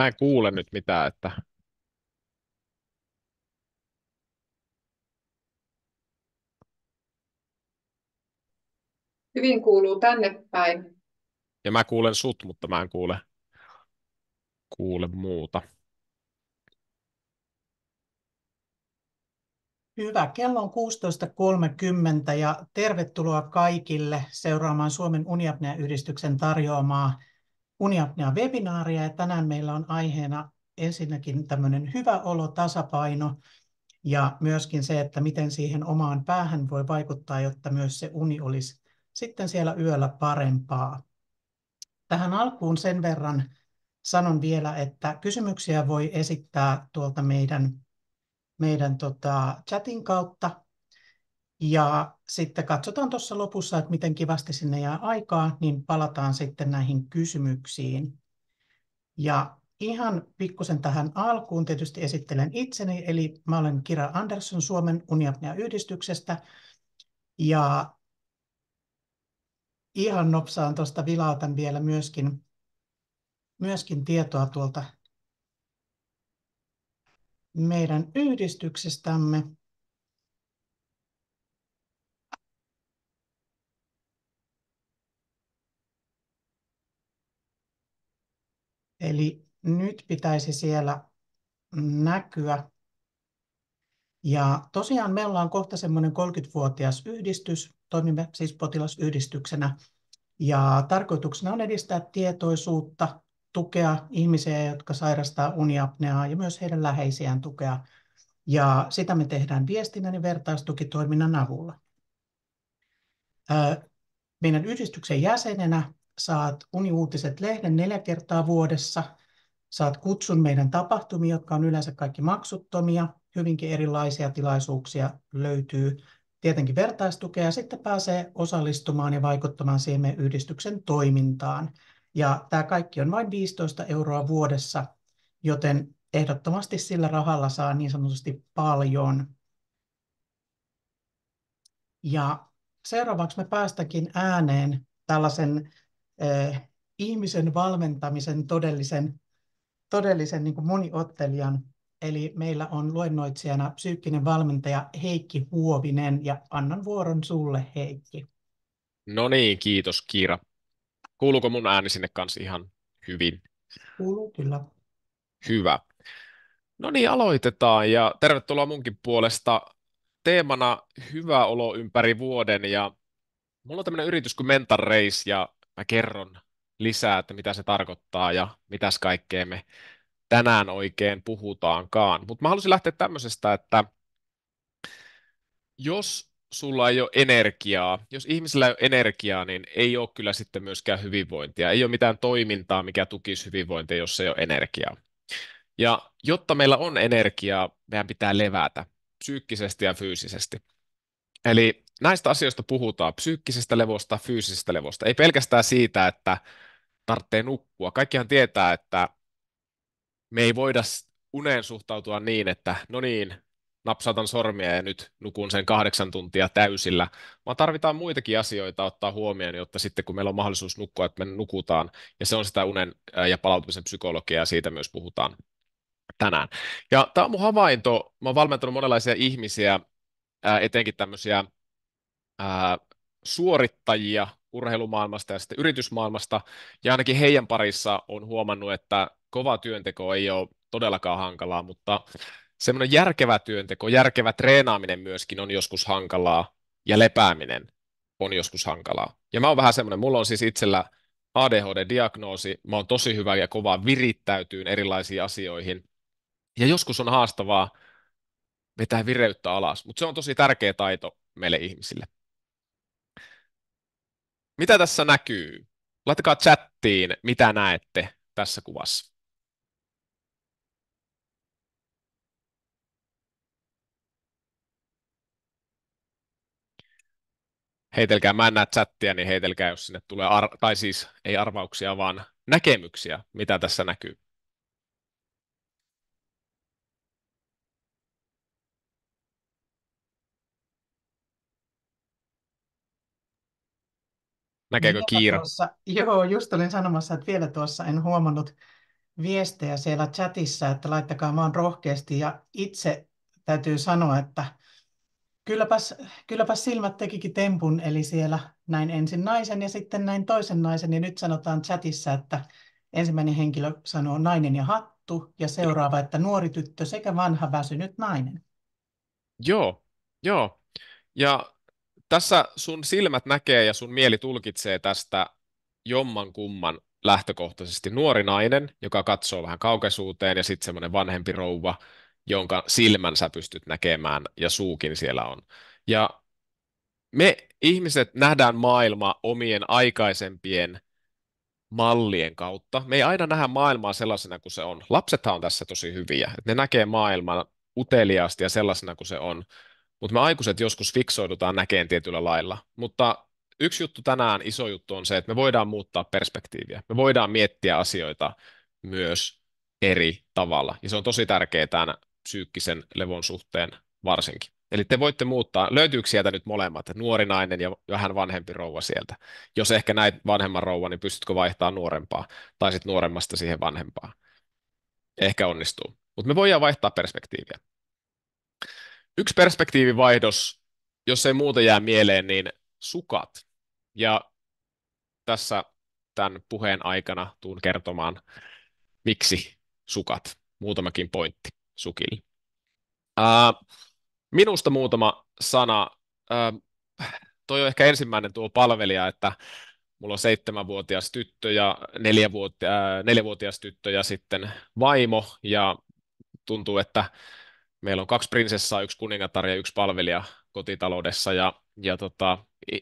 Mä en kuule nyt mitään, että... Hyvin kuuluu tänne päin. Ja mä kuulen sut, mutta mä en kuule, kuule muuta. Hyvä. Kello on 16.30 ja tervetuloa kaikille seuraamaan Suomen Uniapnea-yhdistyksen tarjoamaa Uniapnea webinaaria ja tänään meillä on aiheena ensinnäkin tämmöinen hyvä olo, tasapaino ja myöskin se, että miten siihen omaan päähän voi vaikuttaa, jotta myös se uni olisi sitten siellä yöllä parempaa. Tähän alkuun sen verran sanon vielä, että kysymyksiä voi esittää tuolta meidän, meidän tota chatin kautta ja sitten katsotaan tuossa lopussa, että miten kivasti sinne jää aikaa, niin palataan sitten näihin kysymyksiin. Ja ihan pikkusen tähän alkuun tietysti esittelen itseni, eli mä olen Kira Andersson Suomen Uniapnea-yhdistyksestä. Ja ihan nopsaan tuosta vilautan vielä myöskin, myöskin tietoa tuolta meidän yhdistyksestämme. Eli nyt pitäisi siellä näkyä. Ja tosiaan me ollaan kohta semmoinen 30-vuotias yhdistys, toimimme siis potilasyhdistyksenä, ja tarkoituksena on edistää tietoisuutta, tukea ihmisiä, jotka sairastaa uniapneaa ja myös heidän läheisiään tukea. Ja sitä me tehdään viestinnän ja vertaistukitoiminnan avulla. Meidän yhdistyksen jäsenenä saat Uniuutiset lehden neljä kertaa vuodessa, saat kutsun meidän tapahtumiin, jotka on yleensä kaikki maksuttomia, hyvinkin erilaisia tilaisuuksia löytyy, tietenkin vertaistukea ja sitten pääsee osallistumaan ja vaikuttamaan siihen meidän yhdistyksen toimintaan. Ja tämä kaikki on vain 15 euroa vuodessa, joten ehdottomasti sillä rahalla saa niin sanotusti paljon. Ja seuraavaksi me päästäkin ääneen tällaisen eh, ihmisen valmentamisen todellisen, todellisen niin moniottelijan. Eli meillä on luennoitsijana psyykkinen valmentaja Heikki Huovinen ja annan vuoron sulle Heikki. No niin, kiitos Kiira. Kuuluuko mun ääni sinne kanssa ihan hyvin? Kuuluu kyllä. Hyvä. No niin, aloitetaan ja tervetuloa munkin puolesta. Teemana hyvä olo ympäri vuoden ja mulla on tämmöinen yritys kuin Mental Race ja mä kerron lisää, että mitä se tarkoittaa ja mitäs kaikkea me tänään oikein puhutaankaan. Mutta mä halusin lähteä tämmöisestä, että jos sulla ei ole energiaa, jos ihmisellä ei ole energiaa, niin ei ole kyllä sitten myöskään hyvinvointia. Ei ole mitään toimintaa, mikä tukisi hyvinvointia, jos ei ole energiaa. Ja jotta meillä on energiaa, meidän pitää levätä psyykkisesti ja fyysisesti. Eli näistä asioista puhutaan, psyykkisestä levosta, fyysisestä levosta, ei pelkästään siitä, että tarvitsee nukkua. Kaikkihan tietää, että me ei voida uneen suhtautua niin, että no niin, napsautan sormia ja nyt nukun sen kahdeksan tuntia täysillä, vaan tarvitaan muitakin asioita ottaa huomioon, jotta sitten kun meillä on mahdollisuus nukkua, että me nukutaan, ja se on sitä unen ja palautumisen psykologiaa, ja siitä myös puhutaan tänään. Ja tämä on mun havainto, mä oon valmentanut monenlaisia ihmisiä, etenkin tämmöisiä ää, suorittajia urheilumaailmasta ja sitten yritysmaailmasta, ja ainakin heidän parissa on huomannut, että kova työnteko ei ole todellakaan hankalaa, mutta semmoinen järkevä työnteko, järkevä treenaaminen myöskin on joskus hankalaa, ja lepääminen on joskus hankalaa. Ja mä oon vähän semmoinen, mulla on siis itsellä ADHD-diagnoosi, mä oon tosi hyvä ja kova virittäytyyn erilaisiin asioihin, ja joskus on haastavaa vetää vireyttä alas, mutta se on tosi tärkeä taito meille ihmisille. Mitä tässä näkyy? Laittakaa chattiin, mitä näette tässä kuvassa. Heitelkää, mä en näe chattia, niin heitelkää, jos sinne tulee, ar- tai siis ei arvauksia, vaan näkemyksiä, mitä tässä näkyy. Näkeekö Kiira? Tuossa, joo, just olin sanomassa, että vielä tuossa en huomannut viestejä siellä chatissa, että laittakaa maan rohkeasti. Ja itse täytyy sanoa, että kylläpäs, kylläpäs silmät tekikin tempun, eli siellä näin ensin naisen ja sitten näin toisen naisen. Ja nyt sanotaan chatissa, että ensimmäinen henkilö sanoo nainen ja hattu, ja seuraava, että nuori tyttö sekä vanha väsynyt nainen. Joo, joo. Ja tässä sun silmät näkee ja sun mieli tulkitsee tästä jomman kumman lähtökohtaisesti nuori nainen, joka katsoo vähän kaukaisuuteen ja sitten semmoinen vanhempi rouva, jonka silmän sä pystyt näkemään ja suukin siellä on. Ja me ihmiset nähdään maailma omien aikaisempien mallien kautta. Me ei aina nähdä maailmaa sellaisena kuin se on. Lapsethan on tässä tosi hyviä. Ne näkee maailman uteliaasti ja sellaisena kuin se on mutta me aikuiset joskus fiksoidutaan näkeen tietyllä lailla. Mutta yksi juttu tänään, iso juttu on se, että me voidaan muuttaa perspektiiviä. Me voidaan miettiä asioita myös eri tavalla. Ja se on tosi tärkeää tämän psyykkisen levon suhteen varsinkin. Eli te voitte muuttaa, löytyykö sieltä nyt molemmat, nuori nainen ja vähän vanhempi rouva sieltä. Jos ehkä näit vanhemman rouva, niin pystytkö vaihtamaan nuorempaa tai sitten nuoremmasta siihen vanhempaa? Ehkä onnistuu. Mutta me voidaan vaihtaa perspektiiviä. Yksi perspektiivivaihdos, jos ei muuta jää mieleen, niin sukat. Ja tässä tämän puheen aikana tuun kertomaan, miksi sukat. Muutamakin pointti sukille. Ää, minusta muutama sana. Ää, toi on ehkä ensimmäinen tuo palvelija, että mulla on seitsemänvuotias tyttö ja neljävuotias, äh, neljävuotias tyttö ja sitten vaimo ja tuntuu, että meillä on kaksi prinsessaa, yksi kuningatar ja yksi palvelija kotitaloudessa ja, ja tota,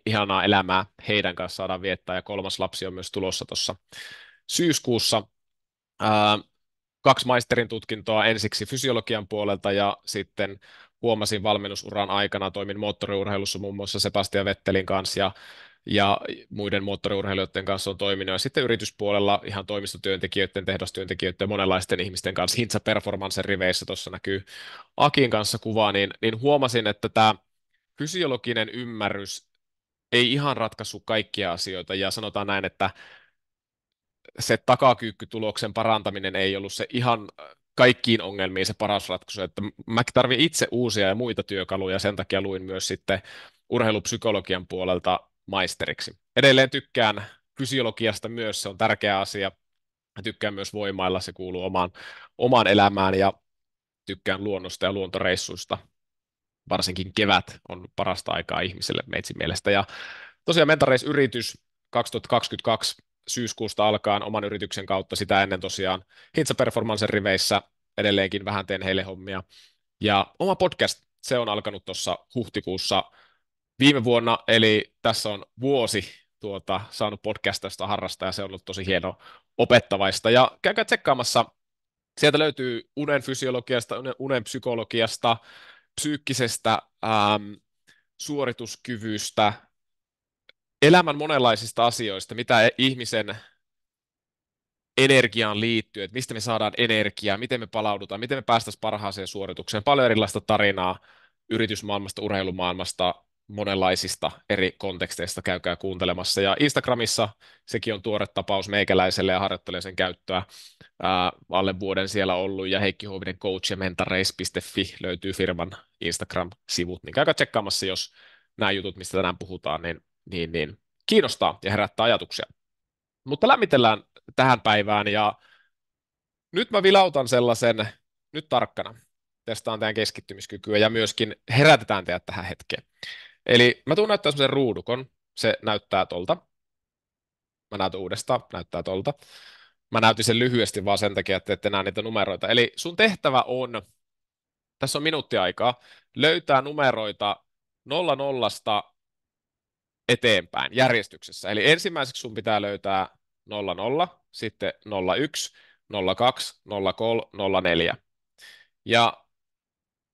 ihanaa elämää heidän kanssa saadaan viettää ja kolmas lapsi on myös tulossa tuossa syyskuussa. Ää, kaksi maisterin tutkintoa ensiksi fysiologian puolelta ja sitten huomasin valmennusuran aikana, toimin moottoriurheilussa muun muassa Sebastian Vettelin kanssa ja ja muiden moottoriurheilijoiden kanssa on toiminut, ja sitten yrityspuolella ihan toimistotyöntekijöiden, tehdastyöntekijöiden ja monenlaisten ihmisten kanssa, Hintsa Performance riveissä tuossa näkyy Akin kanssa kuvaa, niin, niin huomasin, että tämä fysiologinen ymmärrys ei ihan ratkaisu kaikkia asioita, ja sanotaan näin, että se takakyykkytuloksen parantaminen ei ollut se ihan äh, kaikkiin ongelmiin se paras ratkaisu, että mä tarvin itse uusia ja muita työkaluja, sen takia luin myös sitten urheilupsykologian puolelta maisteriksi. Edelleen tykkään fysiologiasta myös, se on tärkeä asia. Mä tykkään myös voimailla, se kuuluu omaan, omaan elämään ja tykkään luonnosta ja luontoreissuista. Varsinkin kevät on parasta aikaa ihmiselle meitsin mielestä. Ja tosiaan Mentareis-yritys 2022 syyskuusta alkaen oman yrityksen kautta sitä ennen tosiaan Hintsa Performance riveissä edelleenkin vähän teen heille hommia. Ja oma podcast, se on alkanut tuossa huhtikuussa viime vuonna, eli tässä on vuosi tuota, saanut podcastista harrasta ja se on ollut tosi hieno opettavaista. Ja käykää tsekkaamassa, sieltä löytyy unen fysiologiasta, unen psykologiasta, psyykkisestä ähm, suorituskyvystä, elämän monenlaisista asioista, mitä e-, ihmisen energiaan liittyy, että mistä me saadaan energiaa, miten me palaudutaan, miten me päästäisiin parhaaseen suoritukseen. Paljon erilaista tarinaa yritysmaailmasta, urheilumaailmasta, monenlaisista eri konteksteista käykää kuuntelemassa. Ja Instagramissa sekin on tuore tapaus meikäläiselle ja harjoittelee sen käyttöä. Ää, alle vuoden siellä ollut ja Heikki Huovinen coach ja mentareis.fi löytyy firman Instagram-sivut, niin käykää tsekkaamassa, jos nämä jutut, mistä tänään puhutaan, niin, niin, niin kiinnostaa ja herättää ajatuksia. Mutta lämmitellään tähän päivään ja nyt mä vilautan sellaisen, nyt tarkkana, testaan teidän keskittymiskykyä ja myöskin herätetään teidät tähän hetkeen. Eli mä tuun näyttää semmoisen ruudukon, se näyttää tolta. Mä näytän uudestaan, näyttää tolta. Mä näytin sen lyhyesti vaan sen takia, että ette näe niitä numeroita. Eli sun tehtävä on, tässä on minuutti aikaa, löytää numeroita 00 nollasta eteenpäin järjestyksessä. Eli ensimmäiseksi sun pitää löytää 00, sitten 01, 02, 03, 04. Ja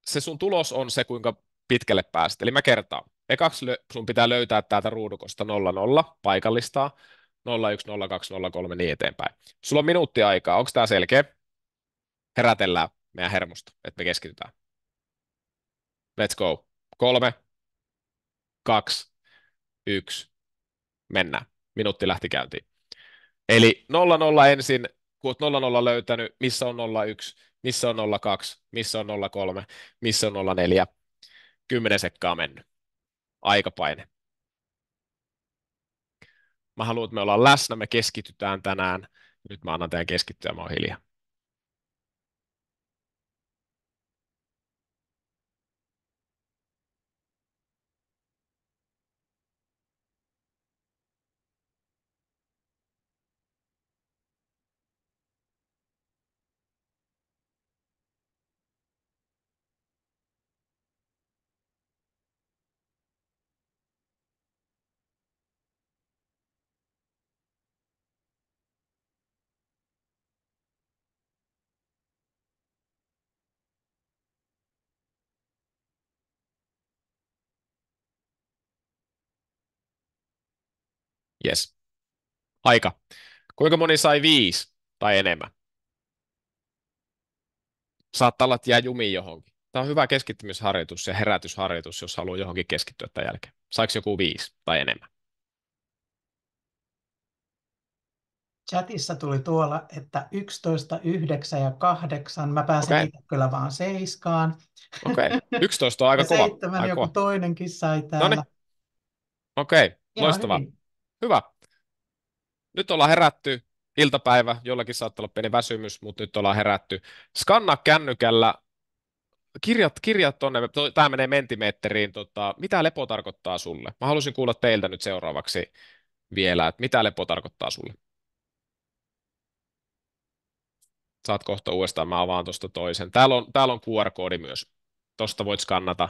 se sun tulos on se, kuinka pitkälle pääset. Eli mä kertaan ekaksi lö- sun pitää löytää täältä ruudukosta 00 paikallistaa, 01, 02, 03, niin eteenpäin. Sulla on minuutti aikaa, onko tämä selkeä? Herätellään meidän hermosta, että me keskitytään. Let's go. Kolme, kaksi, yksi, mennään. Minuutti lähti käyntiin. Eli 00 ensin, kun olet 00 löytänyt, missä on 01, missä on 02, missä on 03, missä on 04. Kymmenen sekkaa mennyt aikapaine. Mä haluan, että me ollaan läsnä, me keskitytään tänään. Nyt mä annan teidän keskittyä, mä oon hiljaa. Yes. Aika. Kuinka moni sai viisi tai enemmän? Saattaa olla, että jää jumiin johonkin. Tämä on hyvä keskittymisharjoitus ja herätysharjoitus, jos haluaa johonkin keskittyä tämän jälkeen. Saiko joku viisi tai enemmän? Chatissa tuli tuolla, että 11, 9 ja 8. Mä pääsen okay. itse kyllä vaan seiskaan. Okei, okay. 11 on aika kova. Seitsemän joku toinenkin sai täällä. Okei, okay. loistavaa hyvä. Nyt ollaan herätty iltapäivä, jollakin saattaa olla pieni väsymys, mutta nyt ollaan herätty. Skanna kännykällä, kirjat, kirjat tonne, tämä menee mentimeetteriin. tota, mitä lepo tarkoittaa sulle? Mä halusin kuulla teiltä nyt seuraavaksi vielä, että mitä lepo tarkoittaa sulle? Saat kohta uudestaan, mä avaan tuosta toisen. Täällä on, täällä on QR-koodi myös. Tuosta voit skannata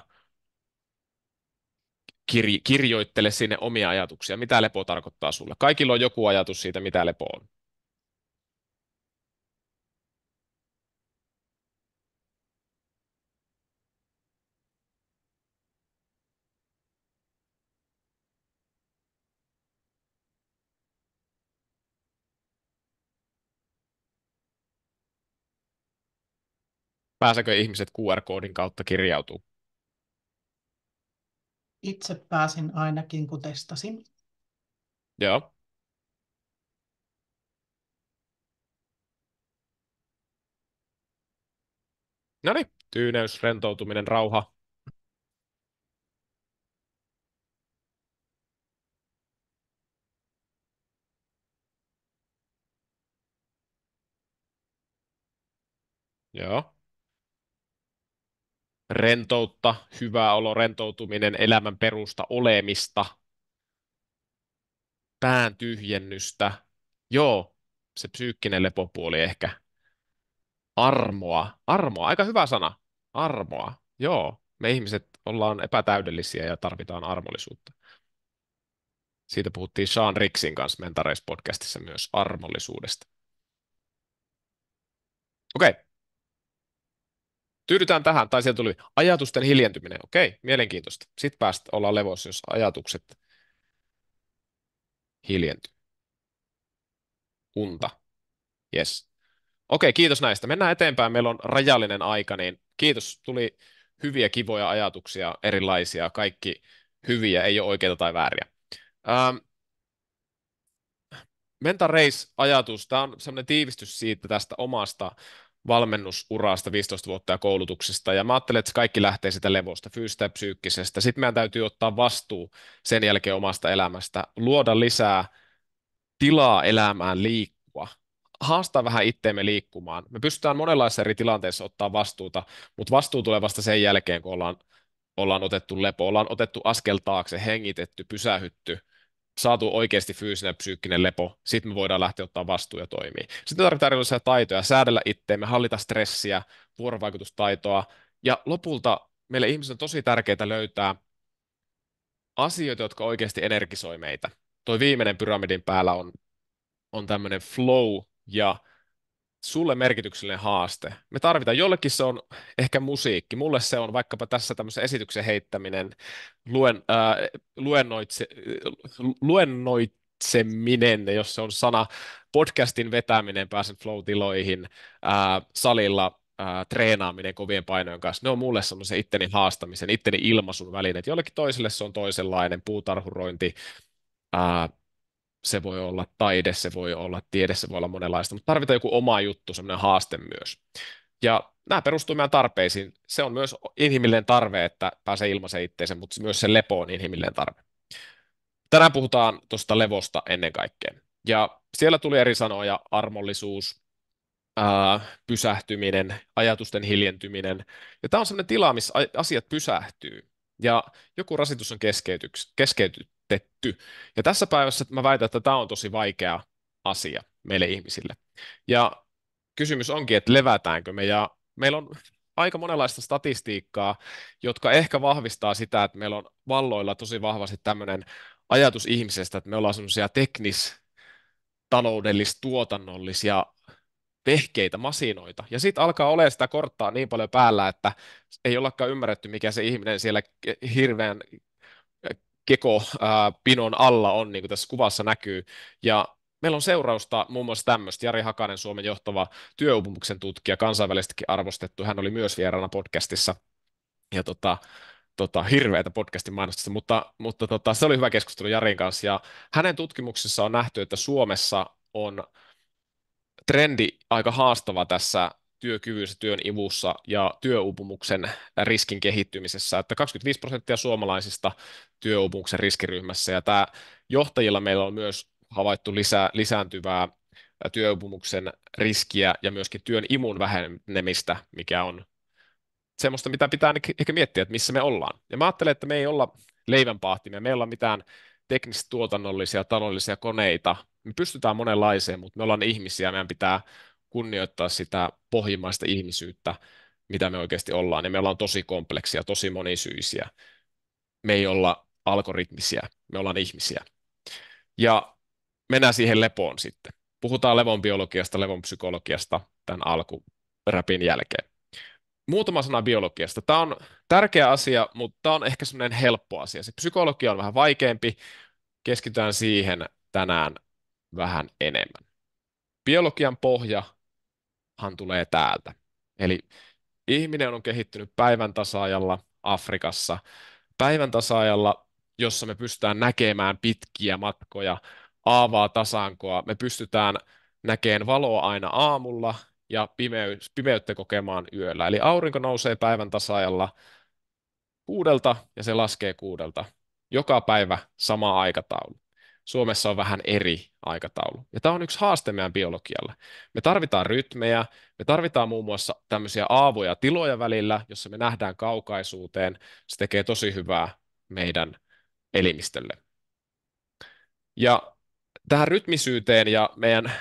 kirjo- kirjoittele sinne omia ajatuksia, mitä lepo tarkoittaa sulle. Kaikilla on joku ajatus siitä, mitä lepo on. Pääsekö ihmiset QR-koodin kautta kirjautumaan? itse pääsin ainakin, kun testasin. Joo. No niin, tyyneys, rentoutuminen, rauha. Joo rentoutta, hyvää olo, rentoutuminen, elämän perusta, olemista, pään tyhjennystä. Joo, se psyykkinen lepopuoli ehkä. Armoa, armoa, aika hyvä sana. Armoa, joo. Me ihmiset ollaan epätäydellisiä ja tarvitaan armollisuutta. Siitä puhuttiin Sean Riksin kanssa Mentareis-podcastissa myös armollisuudesta. Okei, okay. Tyydytään tähän, tai sieltä tuli ajatusten hiljentyminen. Okei, mielenkiintoista. Sitten päästä olla levossa, jos ajatukset hiljentyy. Unta. Yes. Okei, kiitos näistä. Mennään eteenpäin. Meillä on rajallinen aika, niin kiitos. Tuli hyviä, kivoja ajatuksia, erilaisia, kaikki hyviä, ei ole oikeita tai vääriä. Ähm, mental race-ajatus, tämä on semmoinen tiivistys siitä tästä omasta valmennusurasta 15 vuotta ja koulutuksesta, ja mä ajattelen, että se kaikki lähtee sitä levosta, fyysistä ja psyykkisestä. Sitten meidän täytyy ottaa vastuu sen jälkeen omasta elämästä, luoda lisää tilaa elämään liikkua, haastaa vähän itteemme liikkumaan. Me pystytään monenlaisissa eri tilanteissa ottaa vastuuta, mutta vastuu tulee vasta sen jälkeen, kun ollaan, ollaan otettu lepo, ollaan otettu askel taakse, hengitetty, pysähytty – saatu oikeasti fyysinen ja psyykkinen lepo, sitten me voidaan lähteä ottaa vastuu ja toimii. Sitten me tarvitaan erilaisia taitoja, säädellä itseämme, hallita stressiä, vuorovaikutustaitoa, ja lopulta meille ihmisille on tosi tärkeää löytää asioita, jotka oikeasti energisoi meitä. Tuo viimeinen pyramidin päällä on, on tämmöinen flow ja sulle merkityksellinen haaste. Me tarvitaan, jollekin se on ehkä musiikki, mulle se on vaikkapa tässä tämmöisen esityksen heittäminen, luen, äh, luennoitse, luennoitseminen, jos se on sana, podcastin vetäminen, pääsen flow-tiloihin, äh, salilla äh, treenaaminen kovien painojen kanssa, ne on mulle semmoisen itteni haastamisen, itteni ilmaisun välineet, jollekin toiselle se on toisenlainen, puutarhurointi, äh, se voi olla taide, se voi olla tiede, se voi olla monenlaista, mutta tarvitaan joku oma juttu, semmoinen haaste myös. Ja nämä perustuu meidän tarpeisiin. Se on myös inhimillinen tarve, että pääsee ilmaisen itteensä, mutta myös se lepo on inhimillinen tarve. Tänään puhutaan tuosta levosta ennen kaikkea. Ja siellä tuli eri sanoja, armollisuus, ää, pysähtyminen, ajatusten hiljentyminen. Ja tämä on sellainen tila, missä asiat pysähtyy. Ja joku rasitus on keskeyty, käytetty. Ja tässä päivässä mä väitän, että tämä on tosi vaikea asia meille ihmisille. Ja kysymys onkin, että levätäänkö me, ja meillä on aika monenlaista statistiikkaa, jotka ehkä vahvistaa sitä, että meillä on valloilla tosi vahvasti tämmöinen ajatus ihmisestä, että me ollaan semmoisia teknis, taloudellis, tuotannollisia vehkeitä, masinoita. Ja sitten alkaa olemaan sitä korttaa niin paljon päällä, että ei ollakaan ymmärretty, mikä se ihminen siellä hirveän keko ää, pinon alla on, niin kuin tässä kuvassa näkyy. Ja meillä on seurausta muun muassa tämmöistä. Jari Hakanen, Suomen johtava työuupumuksen tutkija, kansainvälisestikin arvostettu. Hän oli myös vieraana podcastissa. Ja tota, tota, hirveätä podcastin mainostusta, mutta, mutta tota, se oli hyvä keskustelu Jarin kanssa. Ja hänen tutkimuksessa on nähty, että Suomessa on trendi aika haastava tässä työkyvyssä, työn ivussa ja työuupumuksen riskin kehittymisessä, että 25 prosenttia suomalaisista työuupumuksen riskiryhmässä, ja tämä johtajilla meillä on myös havaittu lisää, lisääntyvää työuupumuksen riskiä ja myöskin työn imun vähenemistä, mikä on semmoista, mitä pitää ehkä miettiä, että missä me ollaan. Ja mä ajattelen, että me ei olla leivänpaahtimia, me ei olla mitään teknisesti tuotannollisia, taloudellisia koneita. Me pystytään monenlaiseen, mutta me ollaan ihmisiä, meidän pitää kunnioittaa sitä pohjimmaista ihmisyyttä, mitä me oikeasti ollaan. Ja me ollaan tosi kompleksia, tosi monisyisiä. Me ei olla algoritmisia, me ollaan ihmisiä. Ja mennään siihen lepoon sitten. Puhutaan levon biologiasta, levon psykologiasta tämän alkuräpin jälkeen. Muutama sana biologiasta. Tämä on tärkeä asia, mutta tämä on ehkä semmoinen helppo asia. Se psykologia on vähän vaikeampi. Keskitytään siihen tänään vähän enemmän. Biologian pohja hän tulee täältä. Eli ihminen on kehittynyt päivän tasaajalla Afrikassa, päivän tasaajalla, jossa me pystytään näkemään pitkiä matkoja, aavaa tasankoa, me pystytään näkemään valoa aina aamulla ja pimeys, pimeyttä kokemaan yöllä. Eli aurinko nousee päivän tasaajalla kuudelta ja se laskee kuudelta. Joka päivä sama aikataulu. Suomessa on vähän eri aikataulu. Ja tämä on yksi haaste meidän biologialle. Me tarvitaan rytmejä, me tarvitaan muun muassa tämmöisiä aavoja tiloja välillä, jossa me nähdään kaukaisuuteen. Se tekee tosi hyvää meidän elimistölle. Ja tähän rytmisyyteen ja meidän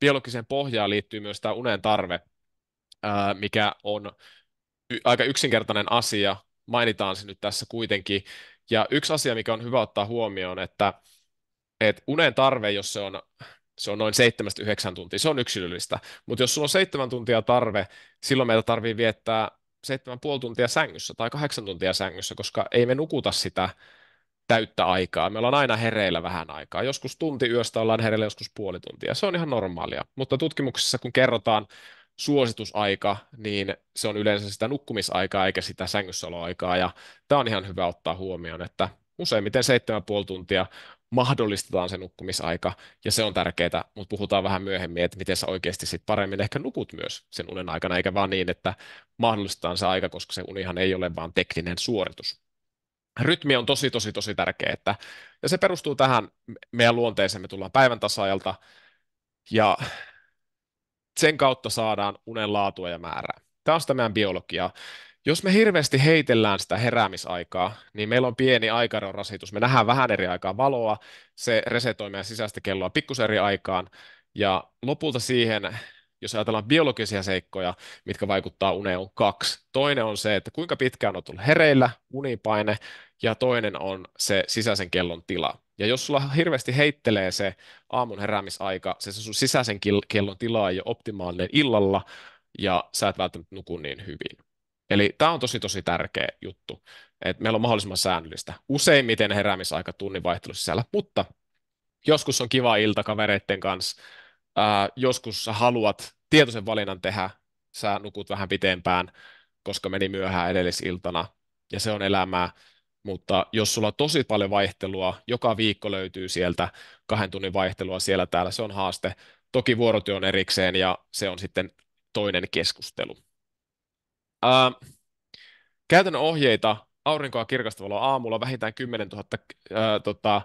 biologiseen pohjaan liittyy myös tämä unen tarve, mikä on aika yksinkertainen asia. Mainitaan se nyt tässä kuitenkin. Ja yksi asia, mikä on hyvä ottaa huomioon, että että unen tarve, jos se on, se on noin 7-9 tuntia, se on yksilöllistä, mutta jos sulla on 7 tuntia tarve, silloin meillä tarvii viettää 7,5 tuntia sängyssä tai 8 tuntia sängyssä, koska ei me nukuta sitä täyttä aikaa. Me ollaan aina hereillä vähän aikaa. Joskus tunti yöstä ollaan hereillä, joskus puoli tuntia. Se on ihan normaalia. Mutta tutkimuksissa, kun kerrotaan suositusaika, niin se on yleensä sitä nukkumisaikaa eikä sitä sängyssäoloaikaa. Ja tämä on ihan hyvä ottaa huomioon, että useimmiten 7,5 tuntia mahdollistetaan se nukkumisaika, ja se on tärkeää, mutta puhutaan vähän myöhemmin, että miten sä oikeasti sit paremmin ehkä nukut myös sen unen aikana, eikä vaan niin, että mahdollistetaan se aika, koska se unihan ei ole vaan tekninen suoritus. Rytmi on tosi, tosi, tosi tärkeä, että, ja se perustuu tähän meidän luonteeseen, me tullaan päivän tasaajalta, ja sen kautta saadaan unen laatua ja määrää. Tämä on sitä meidän biologiaa jos me hirveästi heitellään sitä heräämisaikaa, niin meillä on pieni aikaron rasitus. Me nähdään vähän eri aikaa valoa, se resetoi meidän sisäistä kelloa pikkusen eri aikaan, ja lopulta siihen, jos ajatellaan biologisia seikkoja, mitkä vaikuttaa uneen, on kaksi. Toinen on se, että kuinka pitkään on tullut hereillä, unipaine, ja toinen on se sisäisen kellon tila. Ja jos sulla hirveästi heittelee se aamun heräämisaika, se sun sisäisen kellon tila ei ole optimaalinen illalla, ja sä et välttämättä nuku niin hyvin. Eli tämä on tosi tosi tärkeä juttu, että meillä on mahdollisimman säännöllistä. Useimmiten heräämisaika tunnin vaihtelu sisällä, mutta joskus on kiva ilta kavereiden kanssa, ää, joskus sä haluat tietoisen valinnan tehdä, sä nukut vähän pitempään, koska meni myöhään edellisiltana, ja se on elämää, mutta jos sulla on tosi paljon vaihtelua, joka viikko löytyy sieltä kahden tunnin vaihtelua siellä täällä, se on haaste. Toki vuorotyö on erikseen ja se on sitten toinen keskustelu. Ää, äh, käytännön ohjeita aurinkoa kirkastavalla aamulla vähintään 10 000, ää, tota,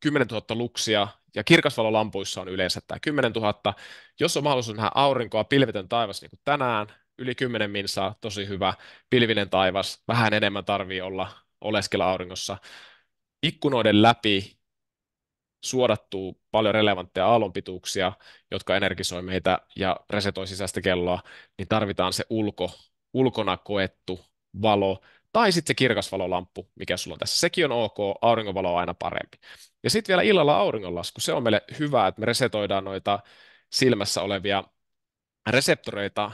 10 000 luksia ja kirkasvalolampuissa on yleensä tämä 10 000. Jos on mahdollisuus nähdä aurinkoa, pilvetön taivas niin kuin tänään, yli 10 minsaa, tosi hyvä, pilvinen taivas, vähän enemmän tarvii olla oleskella auringossa. Ikkunoiden läpi suodattuu paljon relevantteja aallonpituuksia, jotka energisoi meitä ja resetoi sisäistä kelloa, niin tarvitaan se ulko ulkona koettu valo, tai sitten se kirkasvalolamppu, mikä sulla on tässä. Sekin on ok, aurinkovalo on aina parempi. Ja sitten vielä illalla auringonlasku, se on meille hyvä, että me resetoidaan noita silmässä olevia reseptoreita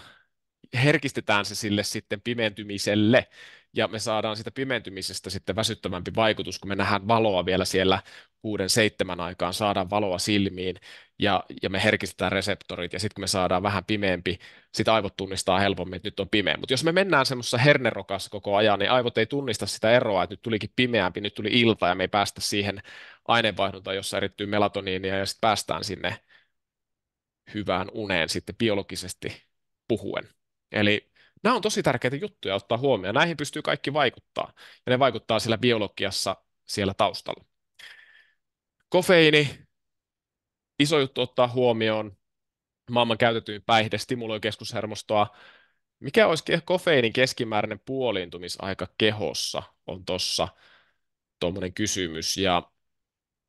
herkistetään se sille sitten pimentymiselle, ja me saadaan sitä pimentymisestä sitten väsyttävämpi vaikutus, kun me nähdään valoa vielä siellä kuuden, seitsemän aikaan, saadaan valoa silmiin, ja, ja me herkistetään reseptorit, ja sitten kun me saadaan vähän pimeämpi, sitä aivot tunnistaa helpommin, että nyt on pimeä. Mutta jos me mennään semmoisessa hernerokassa koko ajan, niin aivot ei tunnista sitä eroa, että nyt tulikin pimeämpi, nyt tuli ilta, ja me ei päästä siihen aineenvaihduntaan, jossa erittyy melatoniinia, ja sitten päästään sinne hyvään uneen sitten biologisesti puhuen. Eli nämä on tosi tärkeitä juttuja ottaa huomioon. Näihin pystyy kaikki vaikuttaa, ja ne vaikuttaa siellä biologiassa siellä taustalla. Kofeiini, iso juttu ottaa huomioon, maailman käytetyin päihde stimuloi keskushermostoa. Mikä olisi kofeiinin keskimääräinen puoliintumisaika kehossa, on tuossa tuommoinen kysymys. Ja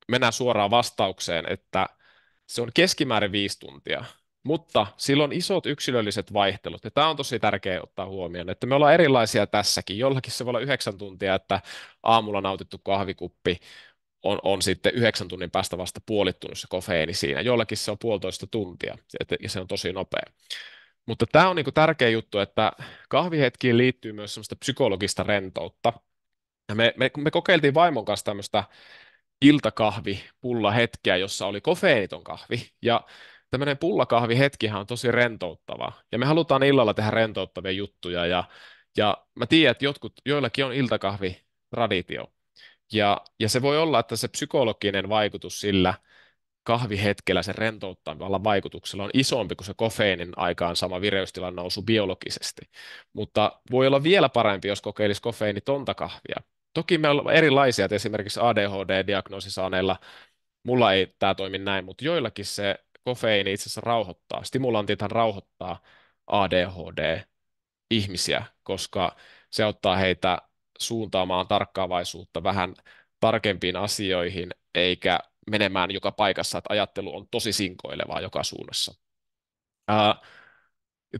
mennään suoraan vastaukseen, että se on keskimäärin viisi tuntia. Mutta silloin isot yksilölliset vaihtelut, ja tämä on tosi tärkeää ottaa huomioon, että me ollaan erilaisia tässäkin. Jollakin se voi olla yhdeksän tuntia, että aamulla nautittu kahvikuppi on, on sitten yhdeksän tunnin päästä vasta puolittunut se kofeiini siinä. Jollakin se on puolitoista tuntia, ja se on tosi nopea. Mutta tämä on niin tärkeä juttu, että kahvihetkiin liittyy myös semmoista psykologista rentoutta. Ja me, me, me kokeiltiin vaimon kanssa tämmöistä iltakahvi pulla hetkeä, jossa oli kofeiniton kahvi. Ja tämmöinen pullakahvi on tosi rentouttava. Ja me halutaan illalla tehdä rentouttavia juttuja. Ja, ja mä tiedän, että jotkut, joillakin on iltakahvitraditio. Ja, ja se voi olla, että se psykologinen vaikutus sillä kahvihetkellä, sen rentouttavalla vaikutuksella on isompi kuin se kofeiinin aikaan sama vireystilan nousu biologisesti. Mutta voi olla vielä parempi, jos kokeilisi kofeiinitonta kahvia. Toki meillä on erilaisia, että esimerkiksi ADHD-diagnoosi saaneilla mulla ei tämä toimi näin, mutta joillakin se kofeiini itse asiassa rauhoittaa, stimulantithan rauhoittaa ADHD-ihmisiä, koska se auttaa heitä suuntaamaan tarkkaavaisuutta vähän tarkempiin asioihin, eikä menemään joka paikassa, että ajattelu on tosi sinkoilevaa joka suunnassa.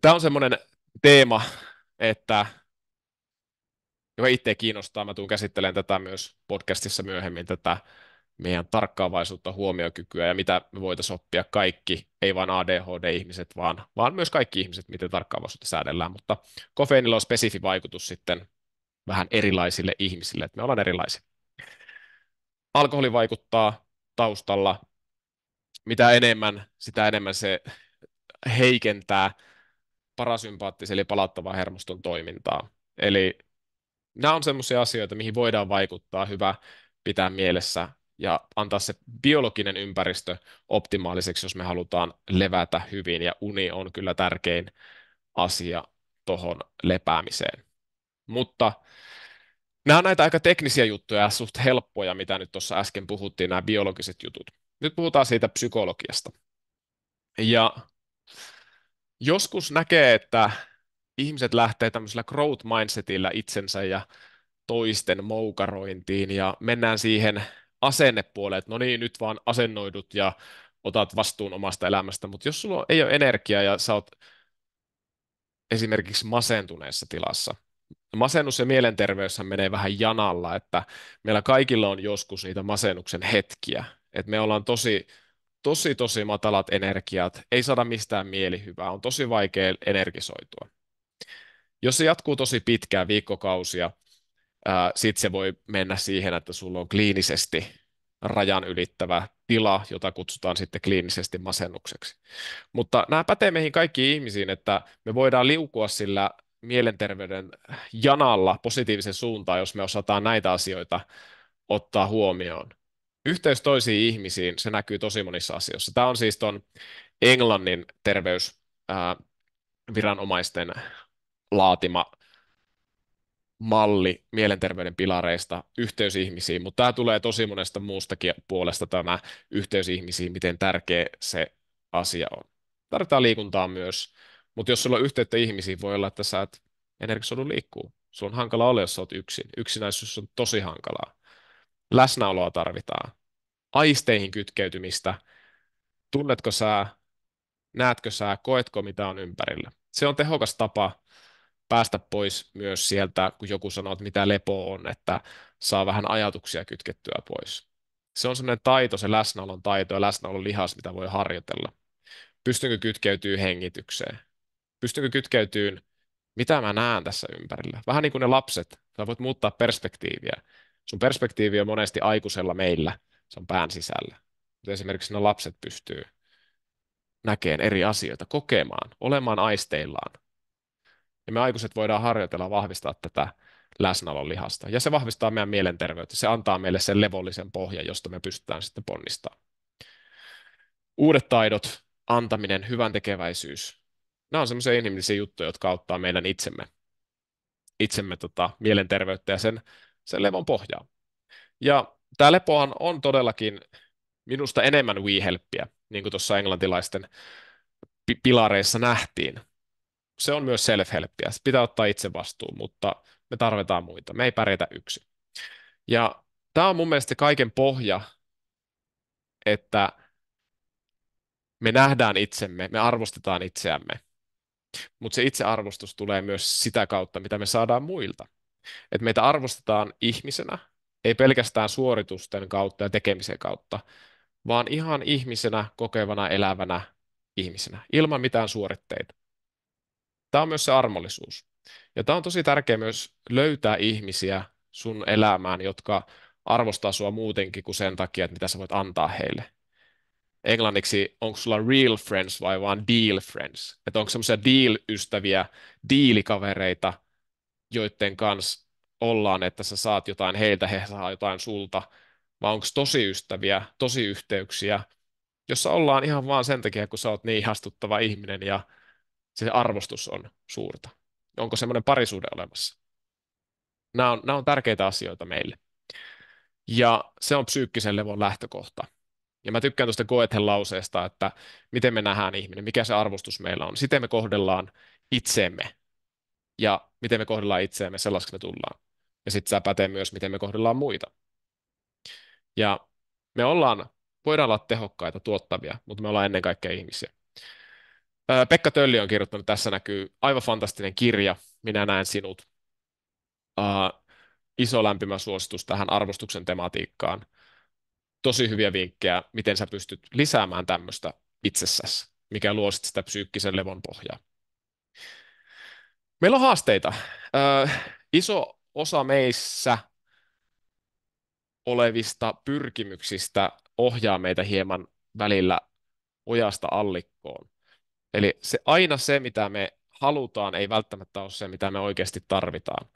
Tämä on semmoinen teema, että joka itse kiinnostaa. Mä tuun käsittelemään tätä myös podcastissa myöhemmin, tätä meidän tarkkaavaisuutta, huomiokykyä ja mitä me voitaisiin oppia kaikki, ei vain ADHD-ihmiset, vaan, vaan myös kaikki ihmiset, miten tarkkaavaisuutta säädellään, mutta kofeiinilla on spesifi vaikutus sitten vähän erilaisille ihmisille, että me ollaan erilaisia. Alkoholi vaikuttaa taustalla, mitä enemmän, sitä enemmän se heikentää parasympaattisen eli palauttavan hermoston toimintaa. Eli nämä on sellaisia asioita, mihin voidaan vaikuttaa, hyvä pitää mielessä ja antaa se biologinen ympäristö optimaaliseksi, jos me halutaan levätä hyvin, ja uni on kyllä tärkein asia tuohon lepäämiseen. Mutta nämä on näitä aika teknisiä juttuja ja suht helppoja, mitä nyt tuossa äsken puhuttiin, nämä biologiset jutut. Nyt puhutaan siitä psykologiasta. Ja joskus näkee, että ihmiset lähtee tämmöisellä growth mindsetillä itsensä ja toisten moukarointiin ja mennään siihen asennepuoleen, että no niin, nyt vaan asennoidut ja otat vastuun omasta elämästä, mutta jos sulla ei ole energiaa ja sä oot esimerkiksi masentuneessa tilassa, masennus ja mielenterveys menee vähän janalla, että meillä kaikilla on joskus niitä masennuksen hetkiä, että me ollaan tosi, tosi, tosi matalat energiat, ei saada mistään mielihyvää, on tosi vaikea energisoitua. Jos se jatkuu tosi pitkään, viikkokausia, sitten se voi mennä siihen, että sulla on kliinisesti rajan ylittävä tila, jota kutsutaan sitten kliinisesti masennukseksi. Mutta nämä pätee meihin kaikkiin ihmisiin, että me voidaan liukua sillä mielenterveyden janalla positiivisen suuntaan, jos me osataan näitä asioita ottaa huomioon. Yhteys toisiin ihmisiin, se näkyy tosi monissa asioissa. Tämä on siis tuon Englannin terveysviranomaisten laatima malli mielenterveyden pilareista, yhteys ihmisiin, mutta tämä tulee tosi monesta muustakin puolesta tämä yhteys ihmisiin, miten tärkeä se asia on. Tarvitaan liikuntaa myös, mutta jos sulla on yhteyttä ihmisiin, voi olla, että sä et energisoidu liikkuu. se on hankala olla, jos sä oot yksin. Yksinäisyys on tosi hankalaa. Läsnäoloa tarvitaan. Aisteihin kytkeytymistä. Tunnetko sä, näetkö sä, koetko mitä on ympärillä. Se on tehokas tapa päästä pois myös sieltä, kun joku sanoo, että mitä lepo on, että saa vähän ajatuksia kytkettyä pois. Se on semmoinen taito, se läsnäolon taito ja läsnäolon lihas, mitä voi harjoitella. Pystynkö kytkeytyy hengitykseen? Pystynkö kytkeytyyn, mitä mä näen tässä ympärillä? Vähän niin kuin ne lapset, sä voit muuttaa perspektiiviä. Sun perspektiivi on monesti aikuisella meillä, se on pään sisällä. Mutta esimerkiksi ne lapset pystyy näkemään eri asioita, kokemaan, olemaan aisteillaan, ja me aikuiset voidaan harjoitella vahvistaa tätä läsnäolon lihasta. Ja se vahvistaa meidän mielenterveyttä. Se antaa meille sen levollisen pohjan, josta me pystytään sitten ponnistamaan. Uudet taidot, antaminen, hyvän tekeväisyys. Nämä on semmoisia inhimillisiä juttuja, jotka auttaa meidän itsemme, itsemme tota, mielenterveyttä ja sen, sen levon pohjaa. Ja tämä lepohan on todellakin minusta enemmän we helppiä, niin kuin tuossa englantilaisten pilareissa nähtiin se on myös self-helppiä. pitää ottaa itse vastuu, mutta me tarvitaan muita. Me ei pärjätä yksin. Ja tämä on mun mielestä kaiken pohja, että me nähdään itsemme, me arvostetaan itseämme. Mutta se itsearvostus tulee myös sitä kautta, mitä me saadaan muilta. Et meitä arvostetaan ihmisenä, ei pelkästään suoritusten kautta ja tekemisen kautta, vaan ihan ihmisenä, kokevana, elävänä ihmisenä, ilman mitään suoritteita. Tämä on myös se armollisuus. Ja tämä on tosi tärkeää myös löytää ihmisiä sun elämään, jotka arvostaa sua muutenkin kuin sen takia, että mitä sä voit antaa heille. Englanniksi, onko sulla real friends vai vaan deal friends? Että onko semmoisia deal-ystäviä, diilikavereita, joiden kanssa ollaan, että sä saat jotain heiltä, he saa jotain sulta, vai onko tosi ystäviä, tosi yhteyksiä, jossa ollaan ihan vaan sen takia, kun sä oot niin ihastuttava ihminen ja se arvostus on suurta. Onko semmoinen parisuuden olemassa? Nämä on, nämä on tärkeitä asioita meille. Ja se on psyykkisen levon lähtökohta. Ja mä tykkään tuosta Goethen lauseesta, että miten me nähdään ihminen, mikä se arvostus meillä on. Siten me kohdellaan itseemme ja miten me kohdellaan itseemme, sellaiseksi me tullaan. Ja sitten se pätee myös, miten me kohdellaan muita. Ja me ollaan, voidaan olla tehokkaita, tuottavia, mutta me ollaan ennen kaikkea ihmisiä. Pekka Tölli on kirjoittanut, tässä näkyy aivan fantastinen kirja, Minä näen sinut. Uh, iso lämpimä suositus tähän arvostuksen tematiikkaan. Tosi hyviä vinkkejä, miten sä pystyt lisäämään tämmöistä itsessäsi, mikä luo sitä psyykkisen levon pohjaa. Meillä on haasteita. Uh, iso osa meissä olevista pyrkimyksistä ohjaa meitä hieman välillä ojasta allikkoon Eli se, aina se, mitä me halutaan, ei välttämättä ole se, mitä me oikeasti tarvitaan.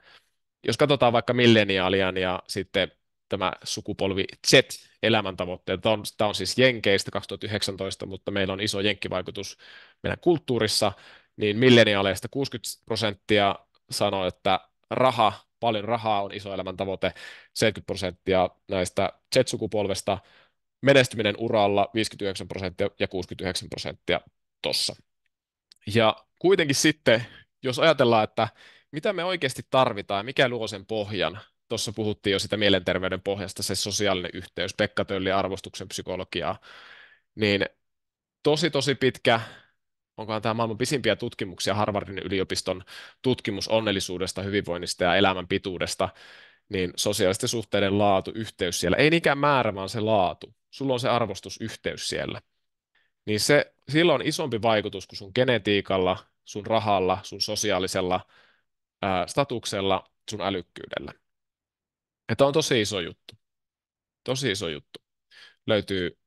Jos katsotaan vaikka milleniaalian ja sitten tämä sukupolvi Z-elämäntavoitteet, tämä on, tämä on siis Jenkeistä 2019, mutta meillä on iso jenkkivaikutus meidän kulttuurissa, niin milleniaaleista 60 prosenttia sanoo, että raha, paljon rahaa on iso elämäntavoite, 70 prosenttia näistä Z-sukupolvesta, menestyminen uralla 59 prosenttia ja 69 prosenttia tuossa. Ja kuitenkin sitten, jos ajatellaan, että mitä me oikeasti tarvitaan, mikä luo sen pohjan, tuossa puhuttiin jo sitä mielenterveyden pohjasta, se sosiaalinen yhteys, Pekka Tölli, arvostuksen psykologiaa, niin tosi tosi pitkä, onkohan tämä maailman pisimpiä tutkimuksia Harvardin yliopiston tutkimus onnellisuudesta, hyvinvoinnista ja elämän pituudesta, niin sosiaalisten suhteiden laatu, yhteys siellä, ei niinkään määrä, vaan se laatu. Sulla on se arvostusyhteys siellä niin se, sillä on isompi vaikutus kuin sun genetiikalla, sun rahalla, sun sosiaalisella ää, statuksella, sun älykkyydellä. Tämä on tosi iso juttu. Tosi iso juttu. Löytyy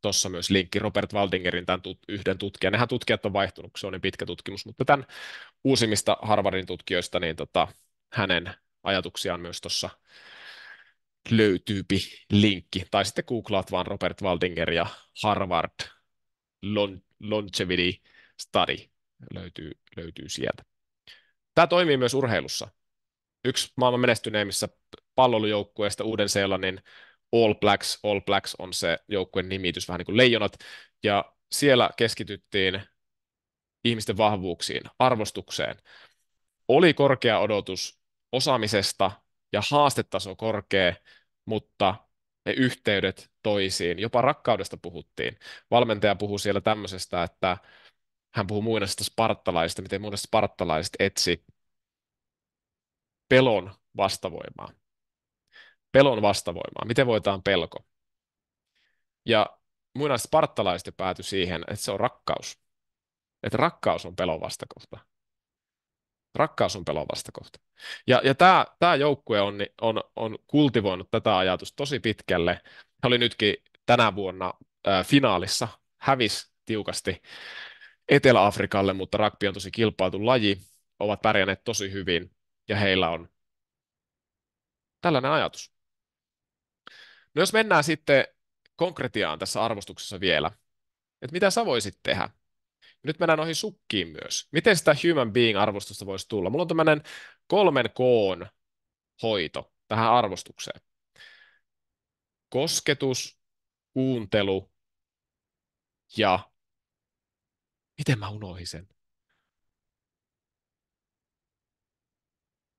tuossa myös linkki Robert Waldingerin tämän tut- yhden tutkijan. Nehän tutkijat on vaihtunut, se on niin pitkä tutkimus, mutta tämän uusimmista Harvardin tutkijoista, niin tota, hänen ajatuksiaan myös tuossa löytyypi linkki. Tai sitten googlaat vaan Robert Waldinger ja Harvard Longevity Study löytyy, löytyy sieltä. Tämä toimii myös urheilussa. Yksi maailman menestyneimmistä pallolujoukkueista Uuden-Seelannin All Blacks, All Blacks on se joukkueen nimitys, vähän niin kuin leijonat, ja siellä keskityttiin ihmisten vahvuuksiin, arvostukseen. Oli korkea odotus osaamisesta ja haastetaso korkea, mutta ne yhteydet toisiin. Jopa rakkaudesta puhuttiin. Valmentaja puhuu siellä tämmöisestä, että hän puhuu muinaisista sparttalaisista, miten muinaiset sparttalaiset etsi pelon vastavoimaa. Pelon vastavoimaa. Miten voitaan pelko? Ja muinaiset sparttalaiset päätyi siihen, että se on rakkaus. Että rakkaus on pelon vastakohta. Rakkaus on pelon vastakohta. Ja, ja tämä, tämä joukkue on, niin on, on kultivoinut tätä ajatusta tosi pitkälle. Hän oli nytkin tänä vuonna äh, finaalissa, hävis tiukasti Etelä-Afrikalle, mutta rugby on tosi kilpailtu laji, ovat pärjänneet tosi hyvin ja heillä on tällainen ajatus. No jos mennään sitten konkretiaan tässä arvostuksessa vielä, että mitä sä voisit tehdä, nyt mennään noihin sukkiin myös. Miten sitä human being-arvostusta voisi tulla? Mulla on tämmöinen kolmen koon hoito tähän arvostukseen. Kosketus, kuuntelu ja miten mä unohdin sen?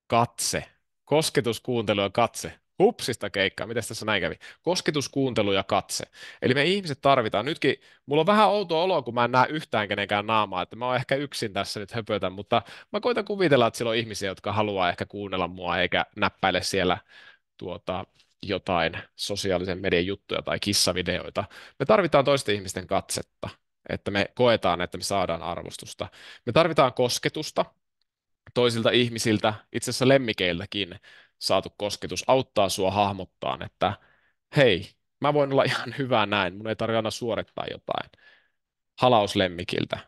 Katse. Kosketus, kuuntelu ja katse. Hupsista keikkaa, miten tässä näin kävi? Kosketus, kuuntelu ja katse. Eli me ihmiset tarvitaan. Nytkin mulla on vähän outo olo, kun mä en näe yhtään kenenkään naamaa, että mä oon ehkä yksin tässä nyt höpötä, mutta mä koitan kuvitella, että siellä on ihmisiä, jotka haluaa ehkä kuunnella mua eikä näppäile siellä tuota, jotain sosiaalisen median juttuja tai kissavideoita. Me tarvitaan toisten ihmisten katsetta, että me koetaan, että me saadaan arvostusta. Me tarvitaan kosketusta toisilta ihmisiltä, itse asiassa lemmikeiltäkin saatu kosketus auttaa sua hahmottaa, että hei, mä voin olla ihan hyvä näin, mun ei tarvitse aina suorittaa jotain. halauslemmikiltä.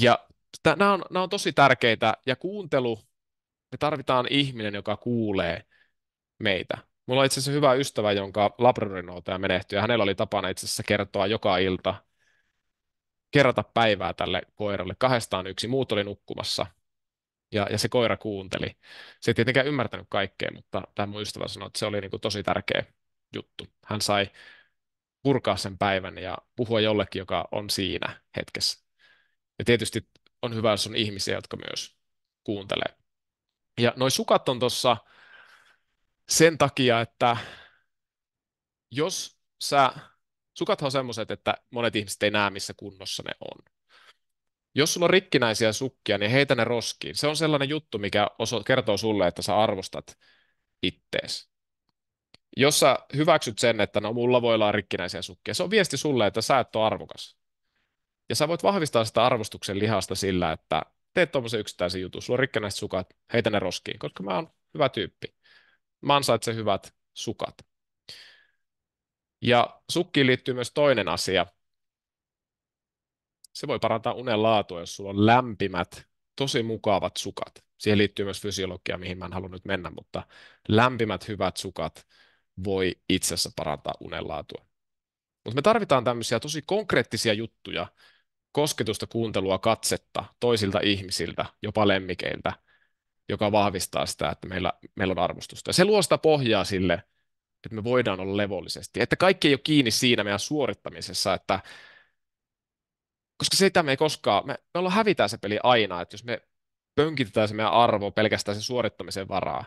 Ja nämä on, nämä on tosi tärkeitä, ja kuuntelu, me tarvitaan ihminen, joka kuulee meitä. Mulla on itse asiassa hyvä ystävä, jonka labradorinoutaja menehtyi, ja hänellä oli tapana itse asiassa kertoa joka ilta, kerrata päivää tälle koiralle kahdestaan yksi, muut oli nukkumassa – ja, ja se koira kuunteli. Se ei tietenkään ymmärtänyt kaikkea, mutta tämä mun ystävä sanoi, että se oli niin kuin tosi tärkeä juttu. Hän sai purkaa sen päivän ja puhua jollekin, joka on siinä hetkessä. Ja tietysti on hyvä, jos on ihmisiä, jotka myös kuuntelee. Ja noi sukat on tuossa sen takia, että jos sä, sukathan on semmoiset, että monet ihmiset ei näe, missä kunnossa ne on. Jos sulla on rikkinäisiä sukkia, niin heitä ne roskiin. Se on sellainen juttu, mikä oso- kertoo sulle, että sä arvostat ittees. Jos sä hyväksyt sen, että no mulla voi olla rikkinäisiä sukkia, se on viesti sulle, että sä et ole arvokas. Ja sä voit vahvistaa sitä arvostuksen lihasta sillä, että teet tuommoisen yksittäisen jutun, sulla on rikkinäiset sukat, heitä ne roskiin, koska mä oon hyvä tyyppi. Mä ansaitsen hyvät sukat. Ja sukkiin liittyy myös toinen asia – se voi parantaa unen laatua, jos sulla on lämpimät, tosi mukavat sukat. Siihen liittyy myös fysiologia, mihin mä en halua nyt mennä, mutta lämpimät, hyvät sukat voi itsessä parantaa unen laatua. Mutta me tarvitaan tämmöisiä tosi konkreettisia juttuja, kosketusta, kuuntelua, katsetta toisilta ihmisiltä, jopa lemmikeiltä, joka vahvistaa sitä, että meillä, meillä on arvostusta. Ja se luo sitä pohjaa sille, että me voidaan olla levollisesti. Että kaikki ei ole kiinni siinä meidän suorittamisessa, että koska sitä me ei koskaan, me, me ollaan hävitää se peli aina, että jos me pönkitetään se meidän arvo pelkästään sen suorittamisen varaa,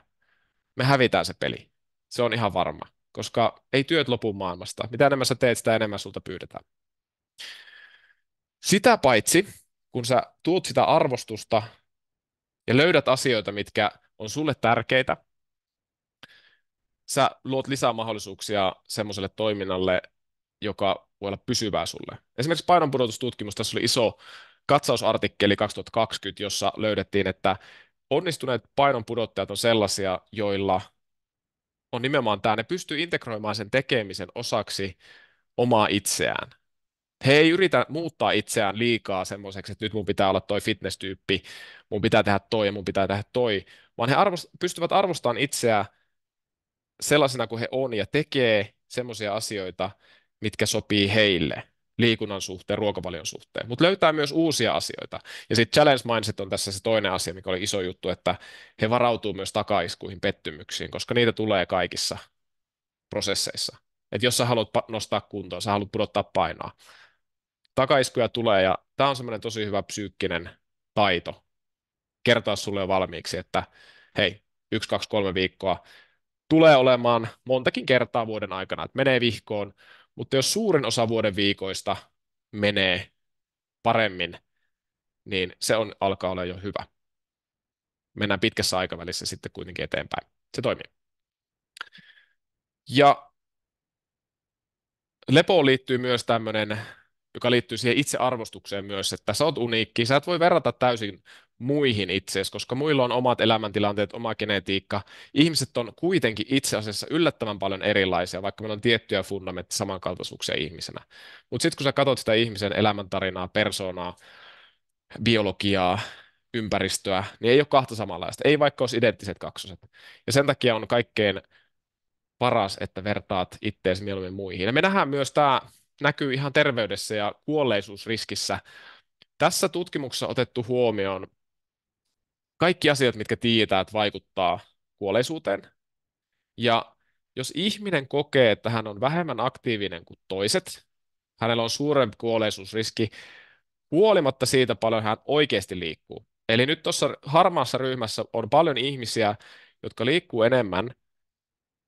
me hävitään se peli. Se on ihan varma, koska ei työt lopu maailmasta. Mitä enemmän sä teet, sitä enemmän sulta pyydetään. Sitä paitsi, kun sä tuot sitä arvostusta ja löydät asioita, mitkä on sulle tärkeitä, sä luot lisää mahdollisuuksia semmoiselle toiminnalle, joka voi olla pysyvää sulle. Esimerkiksi painonpudotustutkimus, tässä oli iso katsausartikkeli 2020, jossa löydettiin, että onnistuneet painonpudottajat on sellaisia, joilla on nimenomaan tämä, ne pystyy integroimaan sen tekemisen osaksi omaa itseään. He ei yritä muuttaa itseään liikaa semmoiseksi, että nyt mun pitää olla toi fitness-tyyppi, mun pitää tehdä toi ja mun pitää tehdä toi, vaan he arvost- pystyvät arvostamaan itseään sellaisena kuin he on ja tekee semmoisia asioita, mitkä sopii heille liikunnan suhteen, ruokavalion suhteen, mutta löytää myös uusia asioita. Ja sitten challenge mindset on tässä se toinen asia, mikä oli iso juttu, että he varautuu myös takaiskuihin, pettymyksiin, koska niitä tulee kaikissa prosesseissa. Et jos sä haluat nostaa kuntoa, sä haluat pudottaa painoa, takaiskuja tulee ja tämä on semmoinen tosi hyvä psyykkinen taito kertoa sulle jo valmiiksi, että hei, yksi, kaksi, kolme viikkoa tulee olemaan montakin kertaa vuoden aikana, että menee vihkoon, mutta jos suurin osa vuoden viikoista menee paremmin, niin se on, alkaa olla jo hyvä. Mennään pitkässä aikavälissä sitten kuitenkin eteenpäin. Se toimii. Ja lepoon liittyy myös tämmöinen joka liittyy siihen itsearvostukseen myös, että sä oot uniikki, sä et voi verrata täysin muihin itseesi, koska muilla on omat elämäntilanteet, oma genetiikka. Ihmiset on kuitenkin itse asiassa yllättävän paljon erilaisia, vaikka meillä on tiettyjä fundamentteja samankaltaisuuksia ihmisenä. Mutta sitten kun sä katsot sitä ihmisen elämäntarinaa, persoonaa, biologiaa, ympäristöä, niin ei ole kahta samanlaista. Ei vaikka olisi identtiset kaksoset. Ja sen takia on kaikkein paras, että vertaat itseesi mieluummin muihin. Ja me nähdään myös tämä näkyy ihan terveydessä ja kuolleisuusriskissä. Tässä tutkimuksessa otettu huomioon kaikki asiat, mitkä tietää, että vaikuttaa kuolleisuuteen. Ja jos ihminen kokee, että hän on vähemmän aktiivinen kuin toiset, hänellä on suurempi kuolleisuusriski, huolimatta siitä paljon hän oikeasti liikkuu. Eli nyt tuossa harmaassa ryhmässä on paljon ihmisiä, jotka liikkuu enemmän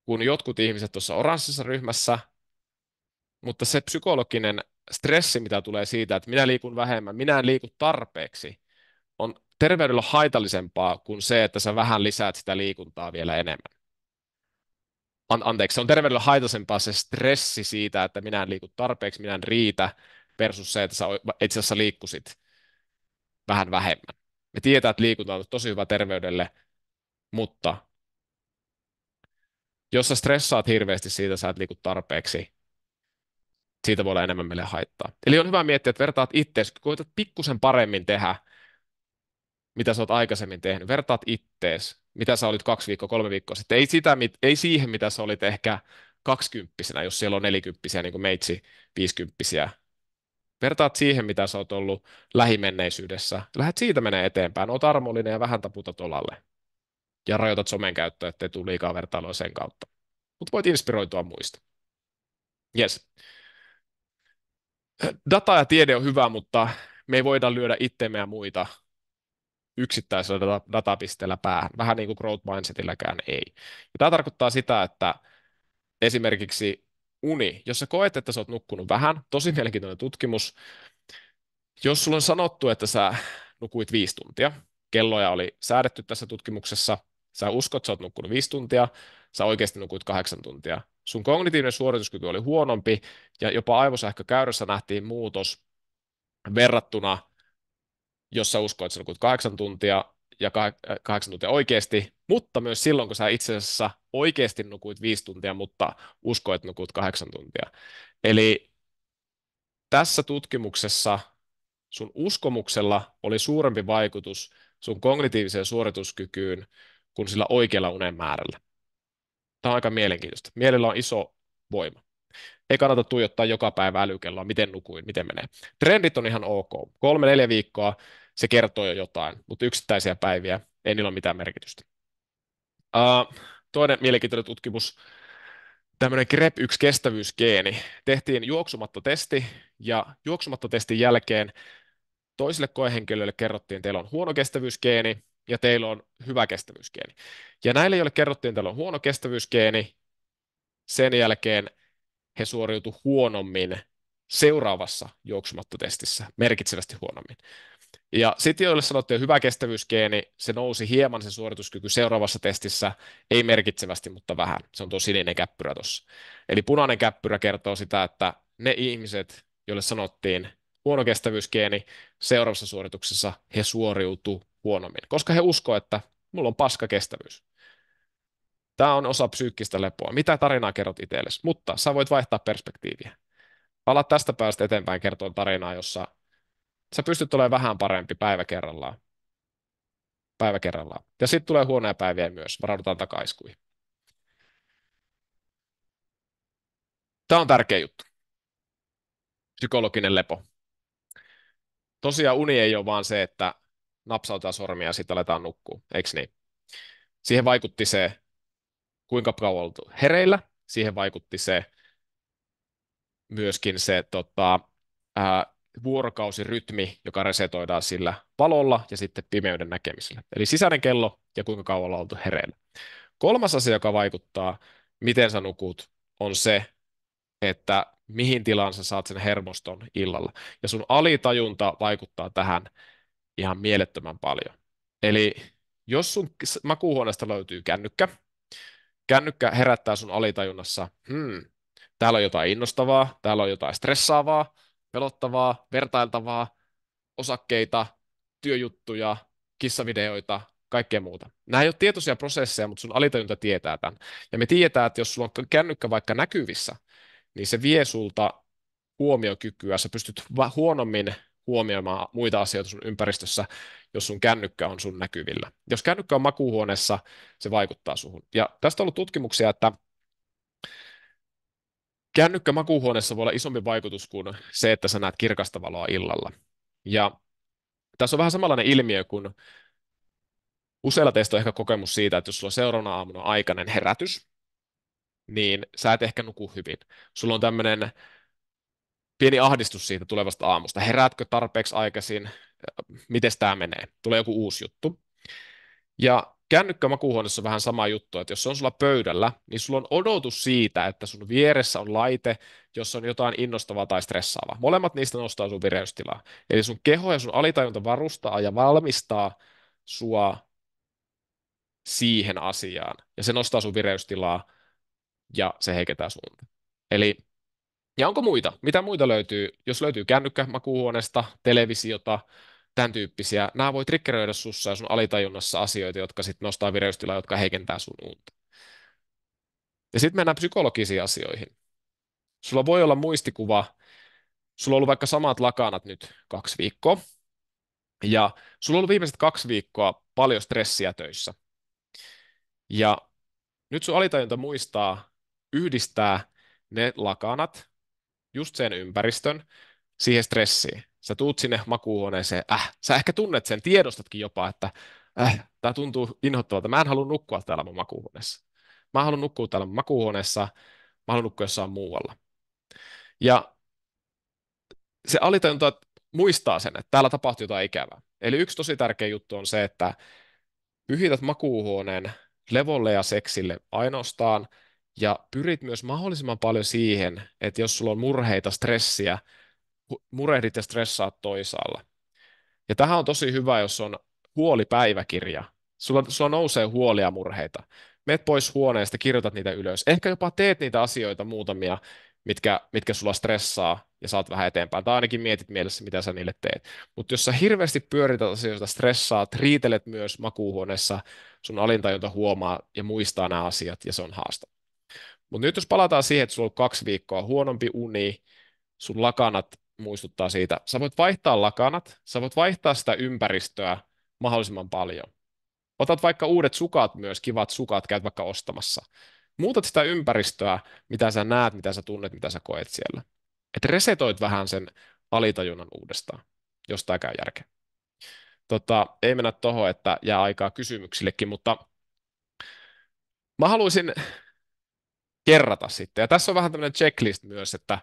kuin jotkut ihmiset tuossa oranssissa ryhmässä, mutta se psykologinen stressi, mitä tulee siitä, että minä liikun vähemmän, minä en liiku tarpeeksi, on terveydellä haitallisempaa kuin se, että sä vähän lisäät sitä liikuntaa vielä enemmän. An- anteeksi, se on terveydellä haitallisempaa se stressi siitä, että minä en liiku tarpeeksi, minä en riitä, versus se, että sä itse asiassa liikkusit vähän vähemmän. Me tietää, että liikunta on tosi hyvä terveydelle, mutta jos sä stressaat hirveästi siitä, sä et liiku tarpeeksi, siitä voi olla enemmän meille haittaa. Eli on hyvä miettiä, että vertaat ittees, koetat pikkusen paremmin tehdä, mitä sä oot aikaisemmin tehnyt. Vertaat ittees, mitä sä olit kaksi viikkoa, kolme viikkoa sitten. Ei, sitä, ei siihen, mitä sä olit ehkä kaksikymppisenä, jos siellä on nelikymppisiä, niin kuin meitsi viisikymppisiä. Vertaat siihen, mitä sä oot ollut lähimenneisyydessä. Lähet siitä menee eteenpäin. Oot armollinen ja vähän taputa tolalle. Ja rajoitat somen käyttöä, ettei tule liikaa vertailua sen kautta. Mutta voit inspiroitua muista. Yes data ja tiede on hyvä, mutta me ei voida lyödä itseemme ja muita yksittäisellä data, datapisteellä päähän, vähän niin kuin growth mindsetilläkään ei. Ja tämä tarkoittaa sitä, että esimerkiksi uni, jos sä koet, että sä oot nukkunut vähän, tosi mielenkiintoinen tutkimus, jos sulla on sanottu, että sä nukuit viisi tuntia, kelloja oli säädetty tässä tutkimuksessa, sä uskot, sä oot nukkunut viisi tuntia, sä oikeasti nukuit kahdeksan tuntia, sun kognitiivinen suorituskyky oli huonompi ja jopa aivosähkökäyrässä nähtiin muutos verrattuna, jos sä uskoit, että sä kahdeksan tuntia ja äh, kahdeksan tuntia oikeasti, mutta myös silloin, kun sä itse asiassa oikeasti nukuit viisi tuntia, mutta uskoit, että nukuit kahdeksan tuntia. Eli tässä tutkimuksessa sun uskomuksella oli suurempi vaikutus sun kognitiiviseen suorituskykyyn kuin sillä oikealla unen määrällä. Tämä on aika mielenkiintoista. Mielellä on iso voima. Ei kannata tuijottaa joka päivä älykelloa, miten nukuin, miten menee. Trendit on ihan ok. Kolme-neljä viikkoa se kertoo jo jotain, mutta yksittäisiä päiviä ei niillä ole mitään merkitystä. Uh, toinen mielenkiintoinen tutkimus, tämmöinen GREP1 kestävyysgeeni. Tehtiin juoksumattotesti ja juoksumattotestin jälkeen toisille koehenkilöille kerrottiin, että teillä on huono kestävyysgeeni ja teillä on hyvä kestävyysgeeni. Ja näille, joille kerrottiin, että teillä on huono kestävyysgeeni, sen jälkeen he suoriutu huonommin seuraavassa juoksumattotestissä, merkitsevästi huonommin. Ja sitten joille sanottiin hyvä kestävyysgeeni, se nousi hieman se suorituskyky seuraavassa testissä, ei merkitsevästi, mutta vähän. Se on tuo sininen käppyrä tuossa. Eli punainen käppyrä kertoo sitä, että ne ihmiset, joille sanottiin huono kestävyysgeeni, seuraavassa suorituksessa he suoriutu huonommin, koska he uskoo, että mulla on paska kestävyys. Tämä on osa psyykkistä lepoa. Mitä tarinaa kerrot itsellesi? Mutta sä voit vaihtaa perspektiiviä. Ala tästä päästä eteenpäin kertoa tarinaa, jossa sä pystyt olemaan vähän parempi päivä kerrallaan. Päivä kerrallaan. Ja sitten tulee huonoja päiviä myös. Varaudutaan takaiskuihin. Tämä on tärkeä juttu. Psykologinen lepo. Tosiaan uni ei ole vaan se, että napsautaan sormia ja sitten aletaan nukkua, eikö niin? Siihen vaikutti se, kuinka kauan oltu hereillä, siihen vaikutti se myöskin se tota, ää, vuorokausirytmi, joka resetoidaan sillä valolla ja sitten pimeyden näkemisellä. Eli sisäinen kello ja kuinka kauan ollaan oltu hereillä. Kolmas asia, joka vaikuttaa, miten sä nukut, on se, että mihin tilaan sä saat sen hermoston illalla. Ja sun alitajunta vaikuttaa tähän ihan mielettömän paljon. Eli jos sun makuuhuoneesta löytyy kännykkä, kännykkä herättää sun alitajunnassa, hmm, täällä on jotain innostavaa, täällä on jotain stressaavaa, pelottavaa, vertailtavaa, osakkeita, työjuttuja, kissavideoita, kaikkea muuta. Nämä ei ole tietoisia prosesseja, mutta sun alitajunta tietää tämän. Ja me tietää, että jos sulla on kännykkä vaikka näkyvissä, niin se vie sulta huomiokykyä, sä pystyt huonommin huomioimaan muita asioita sun ympäristössä, jos sun kännykkä on sun näkyvillä. Jos kännykkä on makuuhuoneessa, se vaikuttaa suhun. Ja tästä on ollut tutkimuksia, että kännykkä makuuhuoneessa voi olla isompi vaikutus kuin se, että sä näet kirkasta valoa illalla. Ja tässä on vähän samanlainen ilmiö kuin useilla teistä on ehkä kokemus siitä, että jos sulla on seuraavana aamuna aikainen herätys, niin sä et ehkä nuku hyvin. Sulla on tämmöinen pieni ahdistus siitä tulevasta aamusta. Heräätkö tarpeeksi aikaisin? Miten tämä menee? Tulee joku uusi juttu. Ja makuuhuoneessa on vähän sama juttu, että jos se on sulla pöydällä, niin sulla on odotus siitä, että sun vieressä on laite, jossa on jotain innostavaa tai stressaavaa. Molemmat niistä nostaa sun vireystilaa. Eli sun keho ja sun alitajunta varustaa ja valmistaa sua siihen asiaan. Ja se nostaa sun vireystilaa ja se heikentää suunta. Eli ja onko muita? Mitä muita löytyy? Jos löytyy kännykkä makuuhuoneesta, televisiota, tämän tyyppisiä. Nämä voi triggeröidä sussa ja sun alitajunnassa asioita, jotka sitten nostaa vireystilaa, jotka heikentää sun unta. Ja sitten mennään psykologisiin asioihin. Sulla voi olla muistikuva, sulla on ollut vaikka samat lakanat nyt kaksi viikkoa, ja sulla on ollut viimeiset kaksi viikkoa paljon stressiä töissä. Ja nyt sun alitajunta muistaa yhdistää ne lakanat just sen ympäristön, siihen stressiin. Sä tuut sinne makuuhuoneeseen, äh, sä ehkä tunnet sen, tiedostatkin jopa, että äh, tämä tuntuu inhottavalta, mä en halua nukkua täällä mun makuuhuoneessa. Mä haluan nukkua täällä mun makuuhuoneessa, mä haluan nukkua jossain muualla. Ja se alitajunta muistaa sen, että täällä tapahtuu jotain ikävää. Eli yksi tosi tärkeä juttu on se, että pyhität makuuhuoneen levolle ja seksille ainoastaan – ja pyrit myös mahdollisimman paljon siihen, että jos sulla on murheita, stressiä, murehdit ja stressaat toisaalla. Ja tähän on tosi hyvä, jos on huolipäiväkirja. Sulla, sulla nousee huolia murheita. Meet pois huoneesta, kirjoitat niitä ylös. Ehkä jopa teet niitä asioita muutamia, mitkä, mitkä sulla stressaa ja saat vähän eteenpäin. Tai ainakin mietit mielessä, mitä sä niille teet. Mutta jos sä hirveästi pyörität asioita, stressaat, riitelet myös makuuhuoneessa, sun alintajunta huomaa ja muistaa nämä asiat ja se on haastava. Mutta nyt jos palataan siihen, että sulla on kaksi viikkoa huonompi uni, sun lakanat muistuttaa siitä. Sä voit vaihtaa lakanat, sä voit vaihtaa sitä ympäristöä mahdollisimman paljon. Otat vaikka uudet sukat myös, kivat sukat, käyt vaikka ostamassa. Muutat sitä ympäristöä, mitä sä näet, mitä sä tunnet, mitä sä koet siellä. Et resetoit vähän sen alitajunnan uudestaan, jos tämä käy järkeä. Tota, ei mennä tuohon, että jää aikaa kysymyksillekin, mutta mä haluaisin kerrata sitten. Ja tässä on vähän tämmöinen checklist myös, että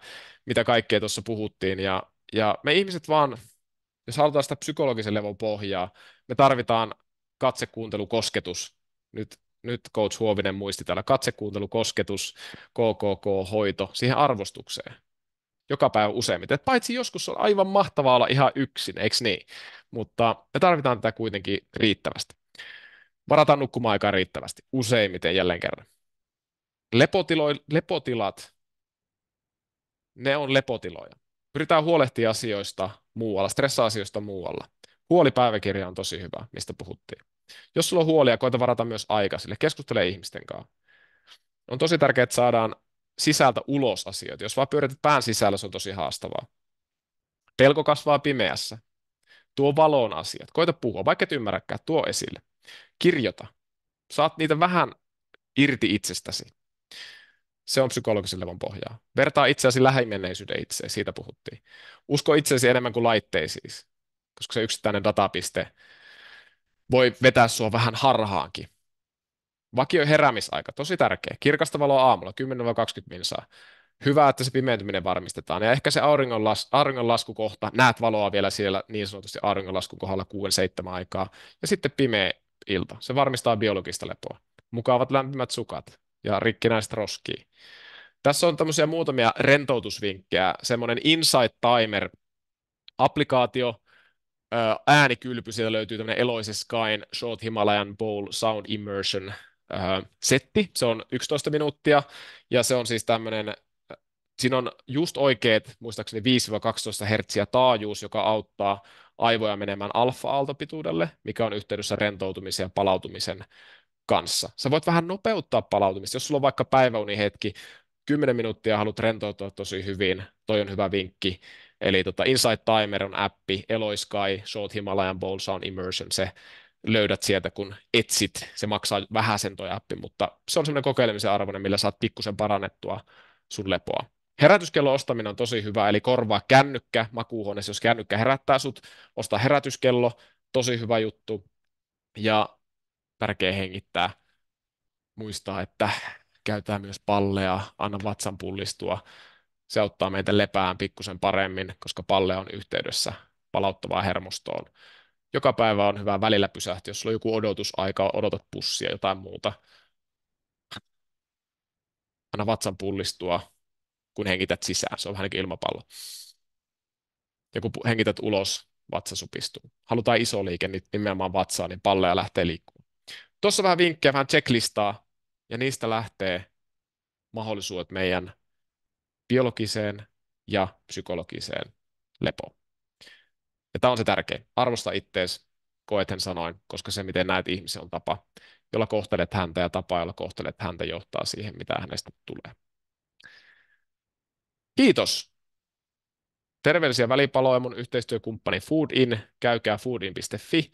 mitä kaikkea tuossa puhuttiin. Ja, ja me ihmiset vaan, jos halutaan sitä psykologisen levon pohjaa, me tarvitaan katsekuuntelukosketus Nyt, nyt coach Huovinen muisti täällä katsekuuntelukosketus KKK, hoito, siihen arvostukseen joka päivä useimmiten. Et paitsi joskus on aivan mahtavaa olla ihan yksin, eikö niin? Mutta me tarvitaan tätä kuitenkin riittävästi. Varataan nukkumaan aikaa riittävästi, useimmiten jälleen kerran. Lepotilo, lepotilat, ne on lepotiloja. Pyritään huolehtia asioista muualla, stressa-asioista muualla. Huolipäiväkirja on tosi hyvä, mistä puhuttiin. Jos sulla on huolia, koita varata myös aika sille. Keskustele ihmisten kanssa. On tosi tärkeää, että saadaan sisältä ulos asioita. Jos vaan pyörität pään sisällä, se on tosi haastavaa. Pelko kasvaa pimeässä. Tuo valoon asiat. Koita puhua, vaikka et ymmärräkään. Tuo esille. Kirjoita. Saat niitä vähän irti itsestäsi se on psykologisen levon pohjaa. Vertaa itseäsi lähimenneisyyden itse, siitä puhuttiin. Usko itseäsi enemmän kuin laitteisiin, siis, koska se yksittäinen datapiste voi vetää sua vähän harhaankin. Vakio heräämisaika, tosi tärkeä. Kirkasta valoa aamulla, 10-20 minsaa. Hyvä, että se pimeytyminen varmistetaan. Ja ehkä se auringonlas, kohta, näet valoa vielä siellä niin sanotusti auringonlaskun kohdalla 6-7 aikaa. Ja sitten pimeä ilta. Se varmistaa biologista lepoa. Mukavat lämpimät sukat, ja rikkinäistä roskia. Tässä on tämmöisiä muutamia rentoutusvinkkejä, semmoinen Insight Timer applikaatio, äänikylpy, siellä löytyy tämmöinen Eloise Skyn Short Himalayan Bowl Sound Immersion setti, se on 11 minuuttia, ja se on siis tämmöinen siinä on just oikeat, muistaakseni 5-12 hertsiä taajuus, joka auttaa aivoja menemään alfa-aaltopituudelle, mikä on yhteydessä rentoutumisen ja palautumisen kanssa. Sä voit vähän nopeuttaa palautumista. Jos sulla on vaikka päiväunihetki, 10 minuuttia haluat rentoutua tosi hyvin, toi on hyvä vinkki. Eli tota, Insight Timer on appi, Eloiskai, Short Himalayan Bowl Sound Immersion, se löydät sieltä, kun etsit. Se maksaa vähän sen toi appi, mutta se on semmoinen kokeilemisen arvoinen, millä saat pikkusen parannettua sun lepoa. Herätyskello ostaminen on tosi hyvä, eli korvaa kännykkä makuuhuoneessa, jos kännykkä herättää sut, osta herätyskello, tosi hyvä juttu. Ja tärkeä hengittää, muistaa, että käytetään myös palleja, anna vatsan pullistua. Se auttaa meitä lepään pikkusen paremmin, koska palle on yhteydessä palauttavaa hermostoon. Joka päivä on hyvä välillä pysähtyä, jos sulla on joku odotusaika, odotat pussia, jotain muuta. Anna vatsan pullistua, kun hengität sisään. Se on vähän niin ilmapallo. Ja kun hengität ulos, vatsa supistuu. Halutaan iso liike, niin nimenomaan vatsaa, niin palleja lähtee liikkumaan. Tuossa vähän vinkkejä, vähän checklistaa, ja niistä lähtee mahdollisuudet meidän biologiseen ja psykologiseen lepoon. Ja tämä on se tärkein. Arvosta ittees, koeten sanoin, koska se, miten näet ihmisen, on tapa, jolla kohtelet häntä ja tapa, jolla kohtelet häntä, johtaa siihen, mitä hänestä tulee. Kiitos. Terveellisiä välipaloja mun yhteistyökumppani Foodin. Käykää foodin.fi.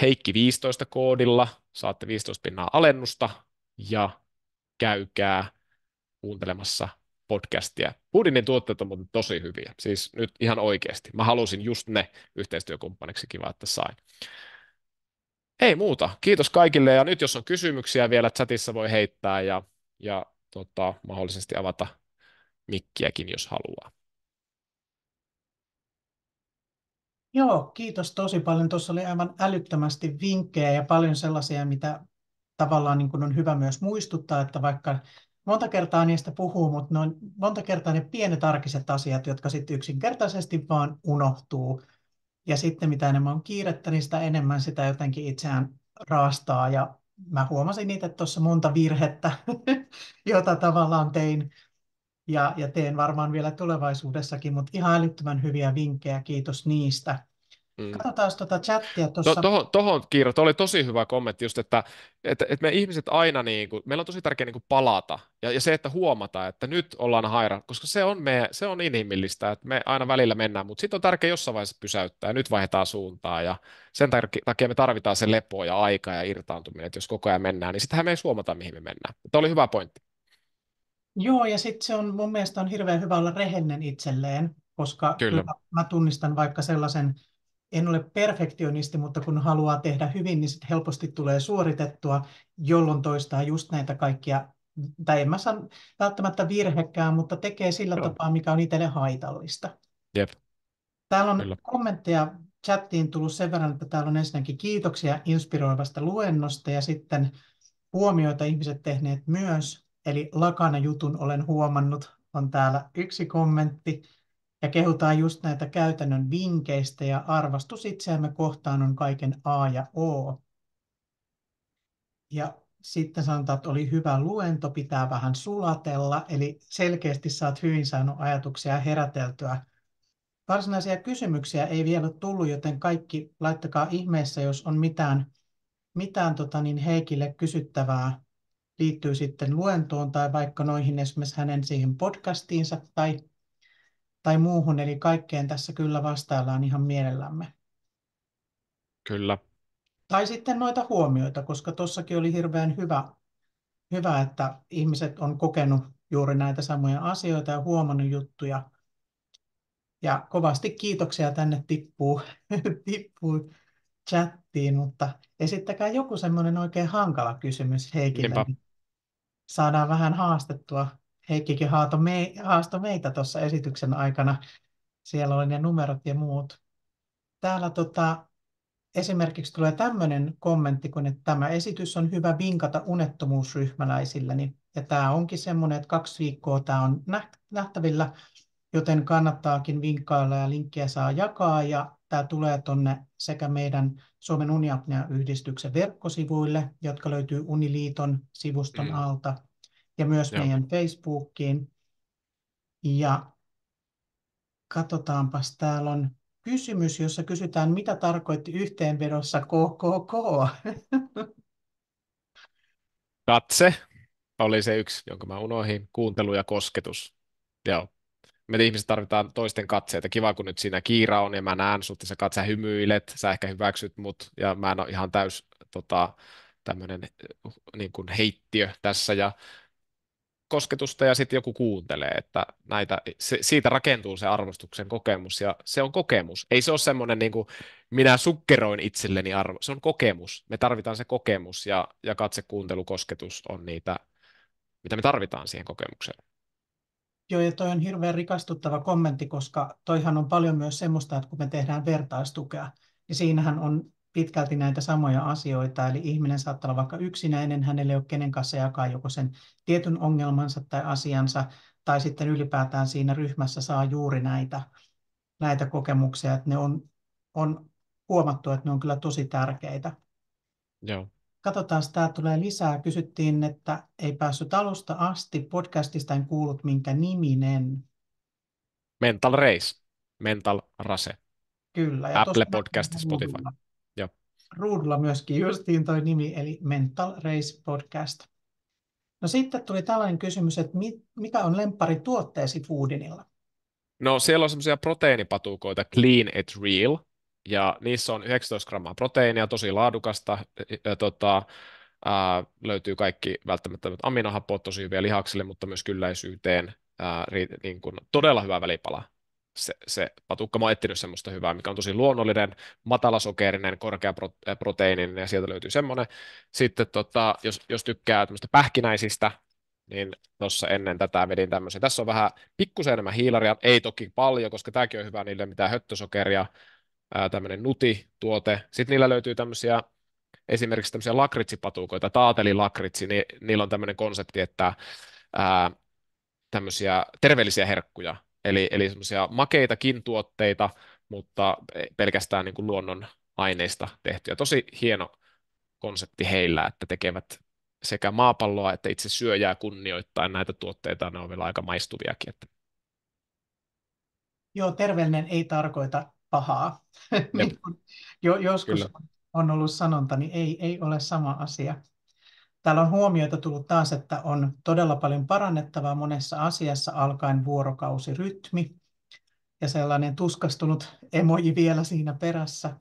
Heikki 15 koodilla, saatte 15 pinnaa alennusta ja käykää kuuntelemassa podcastia. Budinin tuotteet on muuten tosi hyviä, siis nyt ihan oikeasti. Mä halusin just ne yhteistyökumppaniksi, kiva, että sain. Ei muuta, kiitos kaikille ja nyt jos on kysymyksiä vielä chatissa voi heittää ja, ja tota, mahdollisesti avata mikkiäkin, jos haluaa. Joo, kiitos tosi paljon. Tuossa oli aivan älyttömästi vinkkejä ja paljon sellaisia, mitä tavallaan niin kuin on hyvä myös muistuttaa, että vaikka monta kertaa niistä puhuu, mutta ne on monta kertaa ne pienet arkiset asiat, jotka sitten yksinkertaisesti vaan unohtuu. Ja sitten mitä enemmän on kiirettä, niin sitä enemmän sitä jotenkin itseään raastaa. Ja mä huomasin niitä tuossa monta virhettä, jota tavallaan tein ja, ja teen varmaan vielä tulevaisuudessakin, mutta ihan älyttömän hyviä vinkkejä, kiitos niistä. Mm. Katsotaan tuota chattia no, tuossa. Tuohon, tohon, Kiira, oli tosi hyvä kommentti just, että, että, että me ihmiset aina, niin kuin, meillä on tosi tärkeää niin kuin palata ja, ja se, että huomata, että nyt ollaan haira, koska se on, me, se on inhimillistä, että me aina välillä mennään, mutta sitten on tärkeää jossain vaiheessa pysäyttää, nyt vaihdetaan suuntaa ja sen takia me tarvitaan se lepo ja aika ja irtaantuminen, että jos koko ajan mennään, niin sittenhän me ei suomata, mihin me mennään. Tämä oli hyvä pointti. Joo, ja sitten se on mun mielestä on hirveän hyvä olla rehellinen itselleen, koska kyllä. Kyllä mä tunnistan vaikka sellaisen, en ole perfektionisti, mutta kun haluaa tehdä hyvin, niin sitten helposti tulee suoritettua, jolloin toistaa just näitä kaikkia, tai en mä san, välttämättä virhekään, mutta tekee sillä Kyllä. tapaa, mikä on itselle haitallista. Jep. Täällä on Kyllä. kommentteja chattiin tullut sen verran, että täällä on ensinnäkin kiitoksia inspiroivasta luennosta ja sitten huomioita ihmiset tehneet myös eli lakana jutun olen huomannut, on täällä yksi kommentti. Ja kehutaan just näitä käytännön vinkkeistä ja arvastus itseämme kohtaan on kaiken A ja O. Ja sitten sanotaan, että oli hyvä luento, pitää vähän sulatella, eli selkeästi saat hyvin saanut ajatuksia heräteltyä. Varsinaisia kysymyksiä ei vielä tullut, joten kaikki laittakaa ihmeessä, jos on mitään, mitään tota niin Heikille kysyttävää liittyy sitten luentoon tai vaikka noihin esimerkiksi hänen siihen podcastiinsa tai, tai muuhun. Eli kaikkeen tässä kyllä vastaillaan ihan mielellämme. Kyllä. Tai sitten noita huomioita, koska tuossakin oli hirveän hyvä, hyvä, että ihmiset on kokenut juuri näitä samoja asioita ja huomannut juttuja. Ja kovasti kiitoksia tänne tippuu, tippuu chattiin, mutta esittäkää joku semmoinen oikein hankala kysymys Heikille. Niinpä saadaan vähän haastettua. Heikkikin haasto, me, haasto meitä tuossa esityksen aikana. Siellä oli ne numerot ja muut. Täällä tota, esimerkiksi tulee tämmöinen kommentti, kun että tämä esitys on hyvä vinkata unettomuusryhmäläisillä. Niin, ja tämä onkin semmoinen, että kaksi viikkoa tämä on nähtävillä, joten kannattaakin vinkkailla ja linkkejä saa jakaa. Ja Tämä tulee tuonne sekä meidän Suomen Uniapnea-yhdistyksen verkkosivuille, jotka löytyy Uniliiton sivuston mm. alta, ja myös Joo. meidän Facebookiin. Ja katsotaanpas, täällä on kysymys, jossa kysytään, mitä tarkoitti yhteenvedossa KKK? Katse oli se yksi, jonka mä unohin. Kuuntelu ja kosketus. Joo me ihmiset tarvitaan toisten katseita. Kiva, kun nyt siinä kiira on ja mä näen sut ja sä, kat, sä hymyilet, sä ehkä hyväksyt mut ja mä en ole ihan täys tota, tämmönen, äh, niin kuin heittiö tässä ja kosketusta ja sitten joku kuuntelee, että näitä, se, siitä rakentuu se arvostuksen kokemus ja se on kokemus. Ei se ole semmoinen niin kuin minä sukkeroin itselleni arvo, se on kokemus. Me tarvitaan se kokemus ja, ja katse, kuuntelu, kosketus on niitä, mitä me tarvitaan siihen kokemukseen. Joo, ja toi on hirveän rikastuttava kommentti, koska toihan on paljon myös semmoista, että kun me tehdään vertaistukea, niin siinähän on pitkälti näitä samoja asioita, eli ihminen saattaa olla vaikka yksinäinen, hänelle ei ole kenen kanssa jakaa joko sen tietyn ongelmansa tai asiansa, tai sitten ylipäätään siinä ryhmässä saa juuri näitä, näitä kokemuksia, että ne on, on huomattu, että ne on kyllä tosi tärkeitä. Joo. Katsotaan, tämä tulee lisää. Kysyttiin, että ei päässyt alusta asti. Podcastista en kuullut, minkä niminen. Mental Race. Mental Rase. Kyllä. Ja Apple Podcast, Spotify. Joo. Ruudulla myöskin justiin toi nimi, eli Mental Race Podcast. No sitten tuli tällainen kysymys, että mikä on lempari tuotteesi Foodinilla? No siellä on semmoisia proteiinipatukoita, Clean et Real, ja niissä on 19 grammaa proteiinia, tosi laadukasta, ja, tota, ää, löytyy kaikki välttämättömät aminohapot tosi hyviä lihaksille, mutta myös kylläisyyteen, ää, ri, niin kuin, todella hyvä välipala. Se, se patukka, mä oon etsinyt semmoista hyvää, mikä on tosi luonnollinen, matalasokerinen, korkea proteiinin, ja sieltä löytyy semmoinen. Sitten tota, jos, jos tykkää tämmöistä pähkinäisistä, niin tuossa ennen tätä vedin tämmöisen. Tässä on vähän pikkusen enemmän hiilaria, ei toki paljon, koska tämäkin on hyvä niille mitään höttösokeria, tämmöinen nuti-tuote. Sitten niillä löytyy tämmöisiä esimerkiksi tämmöisiä lakritsipatukoita, taatelilakritsi, niin niillä on tämmöinen konsepti, että ää, tämmöisiä terveellisiä herkkuja, eli, eli semmoisia makeitakin tuotteita, mutta pelkästään niin kuin luonnon aineista tehtyjä. Tosi hieno konsepti heillä, että tekevät sekä maapalloa että itse syöjää kunnioittain näitä tuotteita, ne on vielä aika maistuviakin. Joo, terveellinen ei tarkoita pahaa. Niin jo, joskus Kyllä. on ollut sanonta, niin ei, ei ole sama asia. Täällä on huomioita tullut taas, että on todella paljon parannettavaa monessa asiassa alkaen vuorokausirytmi ja sellainen tuskastunut emoji vielä siinä perässä.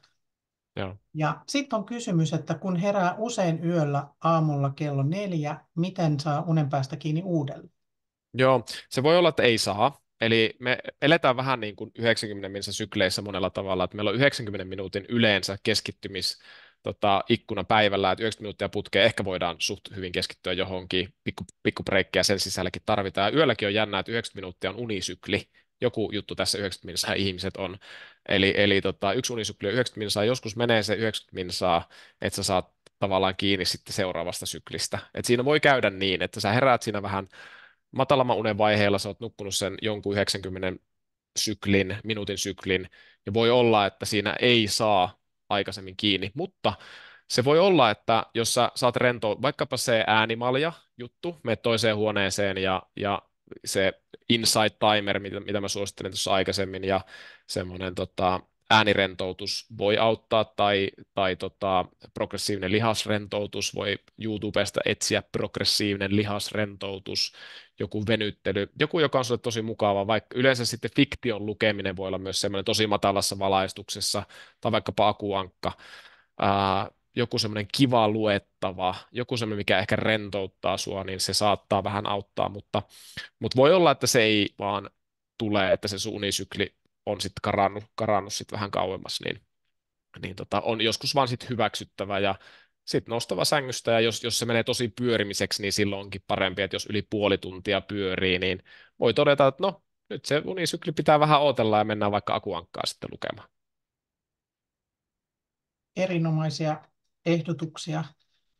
Ja sitten on kysymys, että kun herää usein yöllä aamulla kello neljä, miten saa unen päästä kiinni uudelleen? Joo, se voi olla, että ei saa. Eli me eletään vähän niin kuin 90 minuutin sykleissä monella tavalla, että meillä on 90 minuutin yleensä keskittymis tota, ikkuna päivällä, että 90 minuuttia putkeen ehkä voidaan suht hyvin keskittyä johonkin, pikku, pikku sen sisälläkin tarvitaan. Ja yölläkin on jännää, että 90 minuuttia on unisykli, joku juttu tässä 90 minsaa ihmiset on. Eli, eli tota, yksi unisykli on 90 minsaa, joskus menee se 90 minsaa, että sä saat tavallaan kiinni sitten seuraavasta syklistä. Et siinä voi käydä niin, että sä heräät siinä vähän matalamman unen vaiheella sä oot nukkunut sen jonkun 90 syklin, minuutin syklin, ja voi olla, että siinä ei saa aikaisemmin kiinni, mutta se voi olla, että jos sä saat rentoa, vaikkapa se äänimalja juttu, me toiseen huoneeseen ja, ja se inside timer, mitä, mitä mä suosittelin tuossa aikaisemmin, ja semmoinen tota, äänirentoutus voi auttaa tai, tai tota, progressiivinen lihasrentoutus voi YouTubesta etsiä progressiivinen lihasrentoutus, joku venyttely, joku, joka on sulle tosi mukava, vaikka yleensä sitten fiktion lukeminen voi olla myös semmoinen tosi matalassa valaistuksessa tai vaikkapa akuankka, ää, joku semmoinen kiva luettava, joku semmoinen, mikä ehkä rentouttaa sua, niin se saattaa vähän auttaa, mutta, mutta voi olla, että se ei vaan tulee, että se sun unisykli on sitten karannut, karannut sit vähän kauemmas, niin, niin tota, on joskus vaan sitten hyväksyttävä ja sitten nostava sängystä, ja jos, jos se menee tosi pyörimiseksi, niin silloin onkin parempi, että jos yli puoli tuntia pyörii, niin voi todeta, että no, nyt se unisykli pitää vähän otella ja mennään vaikka akuankkaa sitten lukemaan. Erinomaisia ehdotuksia.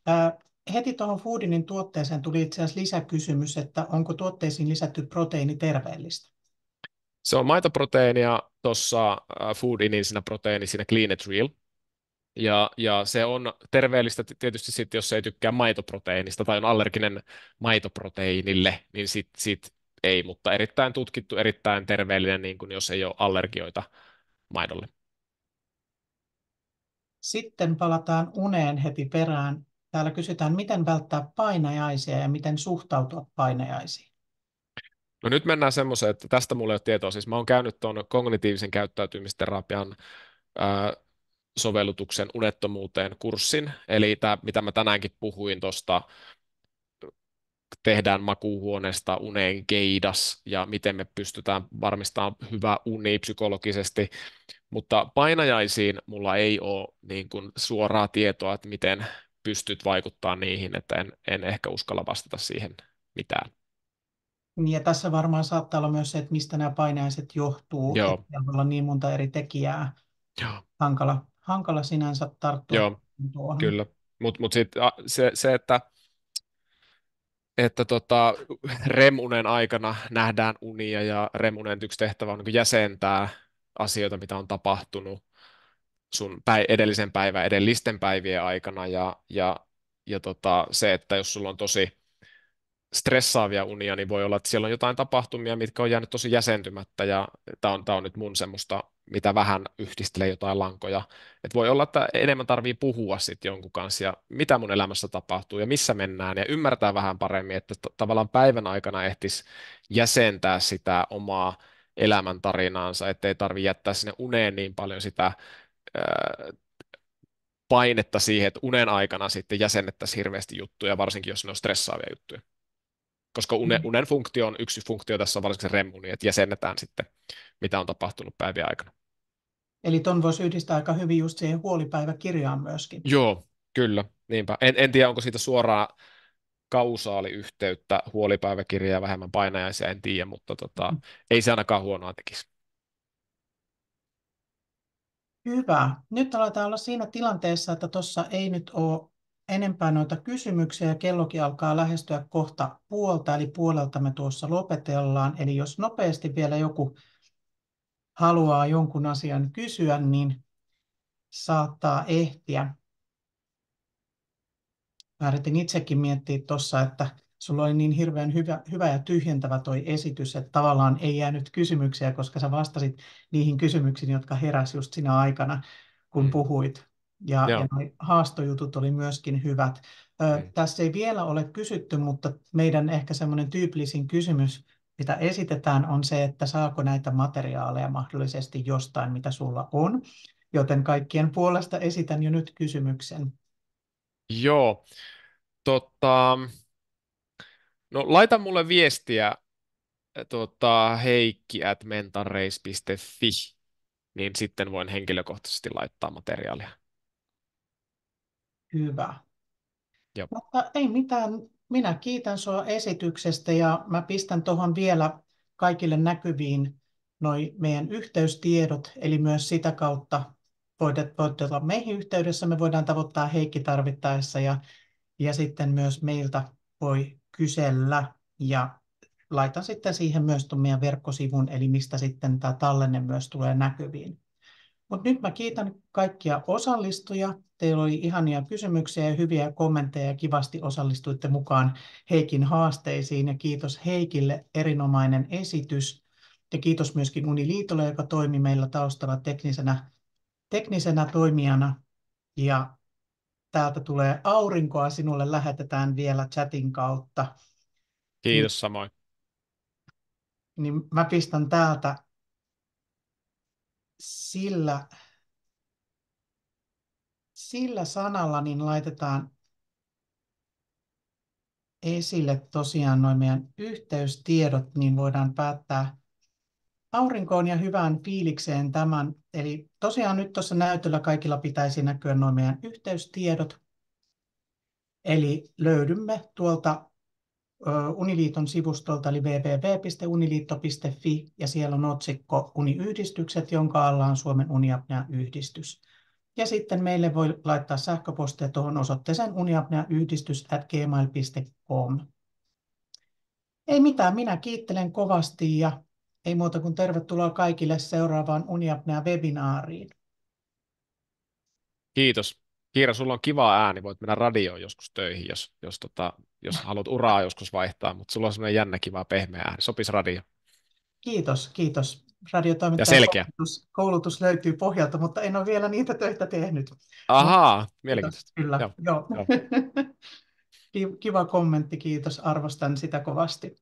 Ää, heti tuohon Foodinin tuotteeseen tuli itse asiassa lisäkysymys, että onko tuotteisiin lisätty proteiini terveellistä? Se on maitoproteiinia tuossa food siinä proteiini siinä Clean and Real. Ja, ja se on terveellistä tietysti sitten, jos ei tykkää maitoproteiinista tai on allerginen maitoproteiinille, niin sitten sit ei, mutta erittäin tutkittu, erittäin terveellinen, niin kuin jos ei ole allergioita maidolle. Sitten palataan uneen heti perään. Täällä kysytään, miten välttää painajaisia ja miten suhtautua painajaisiin. No nyt mennään semmoiseen, että tästä mulla ei ole tietoa. Siis mä oon käynyt tuon kognitiivisen käyttäytymisterapian ää, sovellutuksen unettomuuteen kurssin, eli tämä, mitä mä tänäänkin puhuin tuosta tehdään makuuhuoneesta uneen keidas ja miten me pystytään varmistamaan hyvä uni psykologisesti, mutta painajaisiin mulla ei ole niin kuin suoraa tietoa, että miten pystyt vaikuttamaan niihin, että en, en ehkä uskalla vastata siihen mitään. Niin, ja tässä varmaan saattaa olla myös se, että mistä nämä painajaiset johtuu. Joo. Että on niin monta eri tekijää. Joo. Hankala, hankala sinänsä tarttua Joo, tuohon. kyllä. Mutta mut, mut se, se, että että tota, remunen aikana nähdään unia ja remunen yksi tehtävä on niin jäsentää asioita, mitä on tapahtunut sun päi- edellisen päivän edellisten päivien aikana ja, ja, ja tota, se, että jos sulla on tosi stressaavia unia, niin voi olla, että siellä on jotain tapahtumia, mitkä on jäänyt tosi jäsentymättä, ja tämä on, tämä on nyt mun semmoista, mitä vähän yhdistelee jotain lankoja. Et voi olla, että enemmän tarvii puhua sitten jonkun kanssa, ja mitä mun elämässä tapahtuu, ja missä mennään, ja ymmärtää vähän paremmin, että t- tavallaan päivän aikana ehtisi jäsentää sitä omaa elämäntarinaansa, ettei tarvitse jättää sinne uneen niin paljon sitä ää, painetta siihen, että unen aikana sitten jäsennettäisiin hirveästi juttuja, varsinkin jos ne on stressaavia juttuja koska unen, mm. unen funktio on yksi funktio tässä on varsinkin se remmu, niin että jäsennetään sitten, mitä on tapahtunut päivien aikana. Eli ton voisi yhdistää aika hyvin just siihen huolipäiväkirjaan myöskin. Joo, kyllä, niinpä. En, en tiedä, onko siitä suoraa kausaaliyhteyttä huolipäiväkirjaa vähemmän painajaisia, en tiedä, mutta tota, mm. ei se ainakaan huonoa tekisi. Hyvä. Nyt aletaan olla siinä tilanteessa, että tuossa ei nyt ole enempää noita kysymyksiä ja kellokin alkaa lähestyä kohta puolta, eli puolelta me tuossa lopetellaan. Eli jos nopeasti vielä joku haluaa jonkun asian kysyä, niin saattaa ehtiä. Mä yritin itsekin miettiä tuossa, että sulla oli niin hirveän hyvä, hyvä ja tyhjentävä toi esitys, että tavallaan ei jäänyt kysymyksiä, koska sä vastasit niihin kysymyksiin, jotka heräs just sinä aikana, kun mm. puhuit ja, Joo. ja haastojutut oli myöskin hyvät. Ö, niin. tässä ei vielä ole kysytty, mutta meidän ehkä semmoinen tyypillisin kysymys, mitä esitetään, on se, että saako näitä materiaaleja mahdollisesti jostain, mitä sulla on. Joten kaikkien puolesta esitän jo nyt kysymyksen. Joo. Tota, no, laita mulle viestiä tota, heikki at niin sitten voin henkilökohtaisesti laittaa materiaalia. Hyvä. Joo. Mutta ei mitään, minä kiitän sinua esityksestä ja mä pistän tuohon vielä kaikille näkyviin noi meidän yhteystiedot, eli myös sitä kautta voit voidet olla meihin yhteydessä, me voidaan tavoittaa Heikki tarvittaessa ja, ja sitten myös meiltä voi kysellä ja laitan sitten siihen myös tuon meidän verkkosivun, eli mistä sitten tämä tallenne myös tulee näkyviin. Mutta nyt mä kiitän kaikkia osallistujia. Teillä oli ihania kysymyksiä ja hyviä kommentteja ja kivasti osallistuitte mukaan Heikin haasteisiin. Ja kiitos Heikille erinomainen esitys. Ja kiitos myöskin Uniliitolle, joka toimi meillä taustalla teknisenä, teknisenä toimijana. Ja täältä tulee aurinkoa, sinulle lähetetään vielä chatin kautta. Kiitos samoin. Niin, niin mä pistän täältä sillä, sillä sanalla niin laitetaan esille tosiaan noin meidän yhteystiedot, niin voidaan päättää aurinkoon ja hyvään fiilikseen tämän. Eli tosiaan nyt tuossa näytöllä kaikilla pitäisi näkyä noin meidän yhteystiedot. Eli löydymme tuolta Uniliiton sivustolta eli www.uniliitto.fi ja siellä on otsikko Uniyhdistykset, jonka alla on Suomen uniapnea-yhdistys. Ja sitten meille voi laittaa sähköpostia tuohon osoitteeseen uniapneayhdistys.gmail.com. Ei mitään, minä kiittelen kovasti ja ei muuta kuin tervetuloa kaikille seuraavaan Uniapnea-webinaariin. Kiitos. Kiira, sulla on kiva ääni, voit mennä radioon joskus töihin, jos, jos, tota, jos haluat uraa joskus vaihtaa, mutta sulla on semmoinen jännä, kiva, pehmeä ääni. sopis radio. Kiitos, kiitos. Radiotoimittajan selkeä. Koulutus, koulutus löytyy pohjalta, mutta en ole vielä niitä töitä tehnyt. Ahaa, mielenkiintoista. Kyllä, joo. joo. joo. kiva kommentti, kiitos. Arvostan sitä kovasti.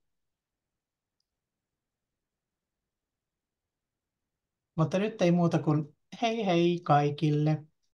Mutta nyt ei muuta kuin hei hei kaikille.